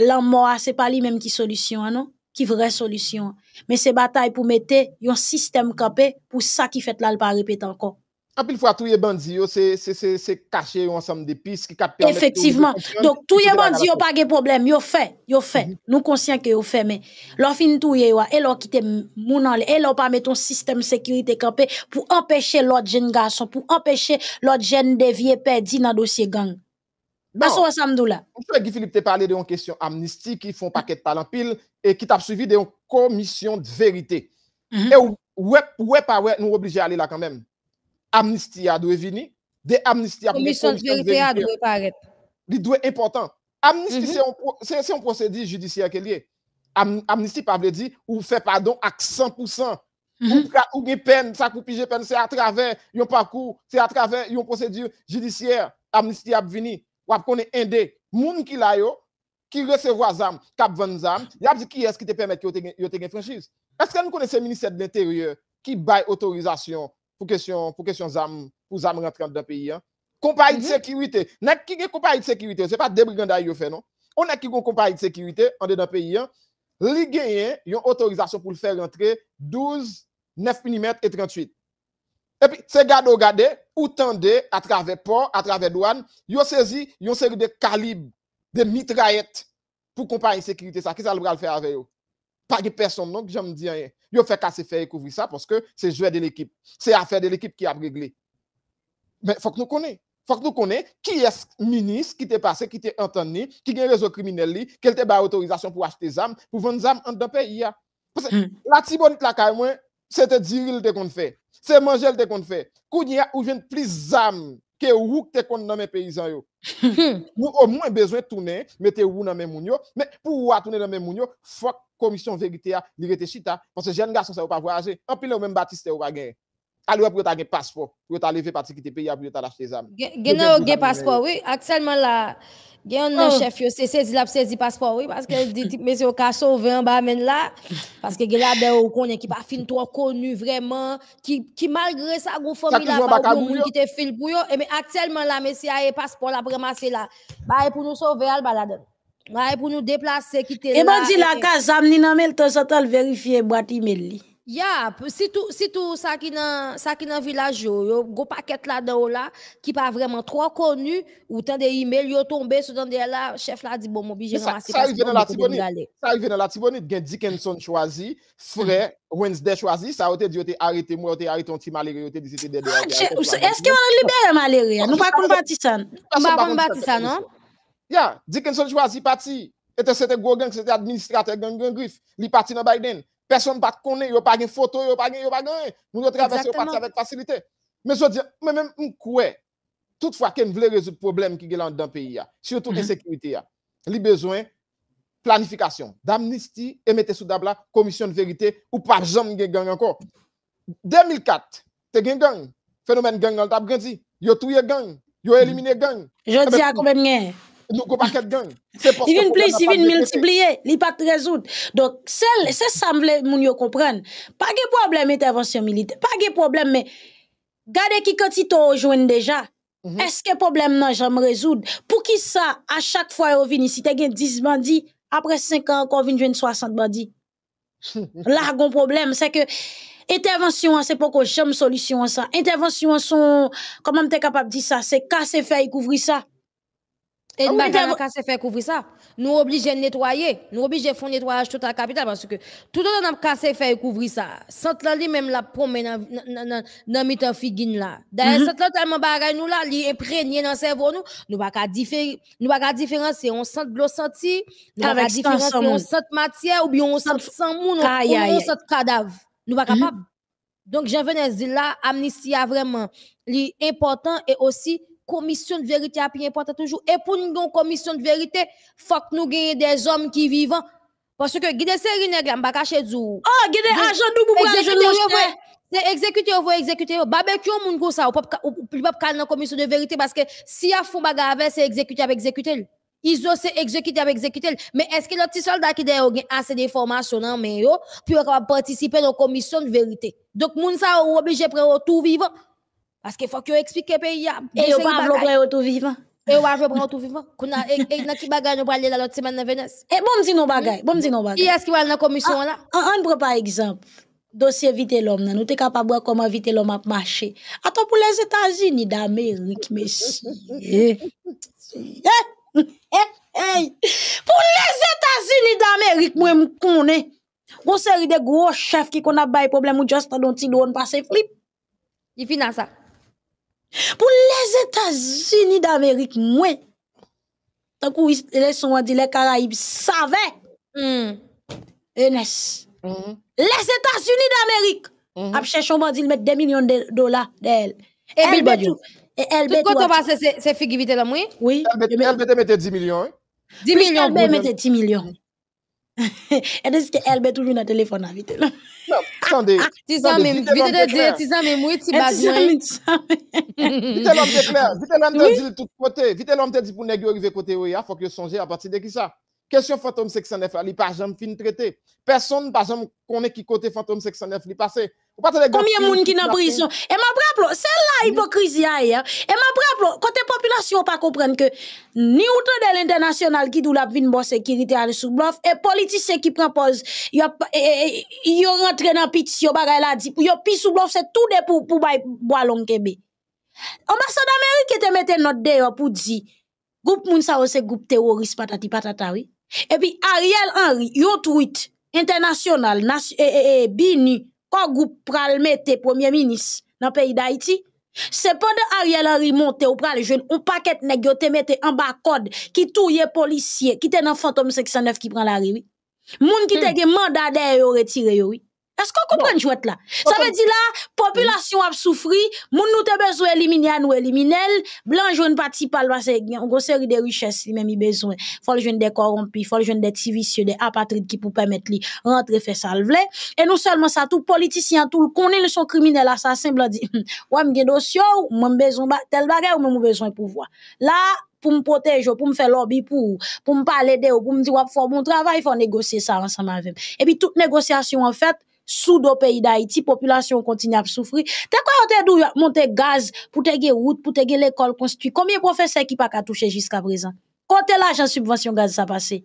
la mort, c'est pas lui-même qui solution, hein, non? Qui vraie solution. Mais c'est bataille pour mettre un système capé pour ça qui fait là, pas répéter encore. En plus, fois, tout les bandits, oh, c'est caché ensemble des pistes qui capent. Effectivement. Donc, tout les bandits, pas de problème. Yo fait, yo fait. Mhm. Nous conscients que yo fait, mais leur fin tout et leur quitte mon et leur pas mettre un système sécurité capé pour empêcher l'autre jeune garçon, pour empêcher l'autre jeune dévier perdu dans le dossier gang. Basso à Samdoula. Monsieur Guy Philippe, t'a parlé de une question amnistie qui font paquet de talent pile et qui t'a suivi de une commission de vérité. Mm Et ouais, ouais, pas ouais, nous obligés à aller là quand même. Amnistie a dû venir. De amnistie a Commission de vérité a dû paraître. Il doit important. Amnistie, mm c'est un, pro, un procédé judiciaire qui est amnistie, pas veut dire, ou fait pardon à 100%. Mhm. Ou, ou peine, ça coupe peine, c'est à travers un parcours, c'est à travers une procédure judiciaire. Amnistie a venir wap konen indé, moun ki la yo, ki recevoir zam, kap vendre zam, y a dit qui est-ce qui te permet que yo te franchise. Est-ce que nous connaissons le ministère de l'Intérieur qui bail autorisation pour question pour question zam pour zam rentrer dans le pays hein? Compagnie de mhm. sécurité, n'a qui une compagnie de sécurité, c'est pas des brigands yo fait non. On a qui une compagnie de sécurité en dedans pays les hein? Li gagne une autorisation pour le faire rentrer 12 9 mm et 38. Et puis c'est gado gardé ou de, à travers port, à travers douane, yo saisi yon série de calibres, de mitraillettes pour compagnie sécurité ça. Qu'est-ce qu'ils faire avec eux? Pas de personne non, j'aime dire rien. Yo fait casser faire et couvrir ça parce que c'est joueur de l'équipe. C'est affaire de l'équipe qui a réglé. Mais faut que nous connaissions. Faut que nous connaissions qui est ministre qui t'est passé, qui t'est entendu, qui a un réseau criminel, qui a autorisation pour acheter des armes, pour vendre des armes dans le pays. Hein. Parce que hmm. la tibonite la c'était dire qu'on fait. Se manjel te kont fe, kou nye a ou jen pli zam ke ou wouk te kont nan men peyizan yo. Ou ou mwen bezwen toune, mette ou wou nan men moun yo, men pou ou a toune nan men moun yo, fok komisyon vegi te a, li rete chita. Ponsen jen gason se ou pa voyaje, anpile ou men batiste ou pa genye. Alors, pou yo ta gen pour pou levé ta leve pati pays pou armes. ta lache te zam. Gen passeport oui, actuellement la, gen un ah. chef yo, un saisi la passeport, oui, parce que men là la que y a qui pas fin pas connu vraiment qui qui malgré sa goun famille la ba un moun te fil pou yo, Et Mais actuellement, la mese a un passeport la un passeport, ba pour nous al ba la pour nous te la Ya, si tout, si tout ça qui dans ça qui dans village yo, go paquet là dedans là qui pas vraiment trop connu ou tant des emails yo tombé sur dans là chef là dit bon mon bijé ça. Ça dans la Ça arrive dans la Tibonite, gain Dickinson choisi, frère mm-hmm. Wednesday choisi, ça a dit arrêté moi, été arrêté un petit malheur, on dit c'était dedans. Ah, est-ce que on a libéré malheur? Nous pas comme ça On pas comme ça non? Ya, Dickinson choisi parti. Et c'était gros gang, c'était administrateur gang gang griffe, il parti dans Biden. Personne ne connaît, il n'y a pas de photo, il n'y a pas de rien. Nous traversons avec facilité. Mais je dis, mais même, quoi? Toutefois, qu'elle veut résoudre le problème qui est dans le pays, surtout mhm. l'insécurité, il y a besoin planification, d'amnistie, et mettre sous la commission de vérité, ou par jamais gang encore. 2004, te gang, phénomène gang, a grandi, yo touye gang, yo éliminé gang. Je eh ben, dis à combien nous avons pas de gang. Il vient plus, il civile multiplier, il n'y pas de résoudre. Donc, c'est ça que je veux comprendre. Pas de problème d'intervention militaire, pas de problème, mais Regardez qui quand il rejoint déjà. Mhm. Est-ce que le problème n'a jamais résoudre Pour qui ça, à chaque fois que vous venez, si vous avez 10 bandits, après 5 ans, vous joindre 60 bandits. Là, le problème, c'est que l'intervention, c'est pourquoi pas que une solution solution. L'intervention, comment tu es capable de dire ça C'est casser, faire, couvrir ça. Et nous avons qu'à fait couvrir ça. Nous obligés de nettoyer. Nous obligés de faire nettoyage toute la capitale parce que tout le monde nous fait faire couvrir ça. Centre là, même la pomme dans le mitan figuine là. D'ailleurs, mhm. centre là, tellement bagay nous là, li imprégné dans le cerveau nous. Nous pas qu'à Nous pas qu'à différencier. On sent de senti. Nous pas On sent matière ou bien on sent sans moun. On sent cadavre. Nous pas mhm. capable. Donc, je venais dire là, amnistie a vraiment important et aussi commission de vérité est plus toujours. Et pour nous, une commission de vérité, faut que nous gagnions des hommes qui vivent. Parce que guide série nèg m'a pas cacher du. Oh, guide agent nous pour exécuter. C'est exécuter ou exécuter. on moun comme ça, ou pas pas dans commission de vérité parce que si a fond bagarre avec c'est exécuter avec exécuter. Ils ont c'est exécuter avec exécuter. Mais est-ce que les petits soldats qui ont assez d'informations dans main yo pour participer dans commission de vérité. Donc moun ça obligé prendre tout vivant parce qu'il faut que vous expliquiez pays. Hein. Et vous pas vous prenez tout vivant. Et on vous avez tout vivant. Vous avez un petit bagage va aller l'autre semaine à Venise. Et eh, bon, dis nos bagages. Bon, dis nos bagages. Qui est-ce qui va dans la commission ah, là? On ah, ah, prend par exemple. Dossier vite l'homme, nous sommes capables de comment vite l'homme a Attends pour les États-Unis d'Amérique, monsieur. Eh, eh, pour les États-Unis d'Amérique, moi, je connais. On série de gros chefs qui ont des problèmes ou juste dans un petit drone passé flip. Il finit ça. Pour les États-Unis d'Amérique, moi, Tant les Caraïbes savaient. Hmm. Hmm. Les États-Unis d'Amérique. Mm mettent cherché mettre 2 millions de dollars d'elle. Et elle Et elle Tout passe, c'est figurines, là, oui? Oui. Elle 10 millions. 10 hein. millions. Elle 10 millions est ce elbe toujours nan téléphone à ah, ah, vite vite, à vite de de, vite, Vite te vite, vite tout côté vite vite, te vite, vite, vite, côté vite, vite, faut que vite, vite, à partir de qui ça question fantôme 609 vite, vite, fin traité. Personne vite, vite, vite, vite, 609 il Combien de monde qui en prison Et ma propre, c'est la hypocrisie hier. Hein. Et ma propre, côté population pas comprendre que ni outre de l'international qui doit la vin bon sécurité à sous bluff et politicien qui prend pause, y a rentré dans pétition bagay la dit pour a pis sous bluff c'est tout de pour pour longtemps. long kebe. Ambassade Amérique te mette note dehors pour dire groupe moun sa groupe terroriste patati patata oui. Et puis Ariel Henry, yo tweet international, eh, eh, bini, Kwa goup pral mette premier minis nan peyi da iti, se pa de Ariel Henry monte ou pral jen, ou paket negyo te mette anba kod ki touye polisye, ki ten an fantom 609 ki pran l'arimi. Moun ki ten hmm. gen mandade yo retire yo wi. Est-ce qu'on comprend jouet là? Ça veut dire là, population a souffri, moun nous te besoin éliminer, nous éliminer, blanc jaune parti pas c'est une on série de richesses li même besoin. Faut le jeune des corrompus, faut le des vicieux, des apatrides qui pour permettre li rentrer faire ça Et non seulement ça tout politicien tout le connaît le son criminel assassin blanc dit hum, ouais dossier, m'en besoin tel bagarre ou même besoin pouvoir. Là pour me protéger, pour me faire lobby pour, pour me parler de, pour me dire faut mon travail, faut négocier ça ensemble avec. Et puis toute négociation en fait sous deux pays d'Haïti, population continue à souffrir. T'es quoi, d'où monter gaz pour te route, pour te l'école construite? Combien de professeurs qui pas qu'à toucher jusqu'à présent? Côté l'argent subvention gaz, ça passé.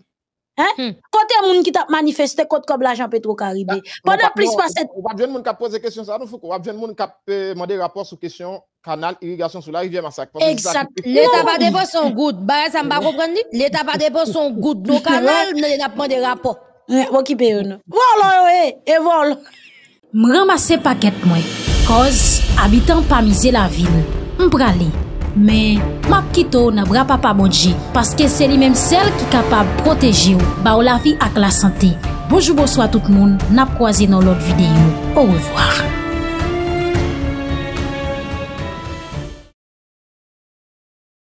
Hein? Hmm. Côté moun qui t'a manifesté contre comme l'argent Petro-Caribé. Bah, Pendant plus passé. On va besoin moun qui a posé question ça, nous faut qu'on va moun qui a euh, demandé rapport sur question canal irrigation sur la rivière Massacre. Exact. L'État va oh! dépenser son goutte. Bah, ça m'a compris. L'État va dépenser son goutte. Nos canal, n'a pas de rapport. Wè, wò kipe yon. Wò lò, wè, wè, wò lò. M ramase paket mwen. Koz, abitan pa mize la vil. M prale. Mè, map kito na bra pa pa modje. Paske se li mèm sel ki kapab proteji ou. Ba ou la vi ak la sante. Bojoubo swa tout moun. Nap kwa zi nou lot videyo. Ou revoar.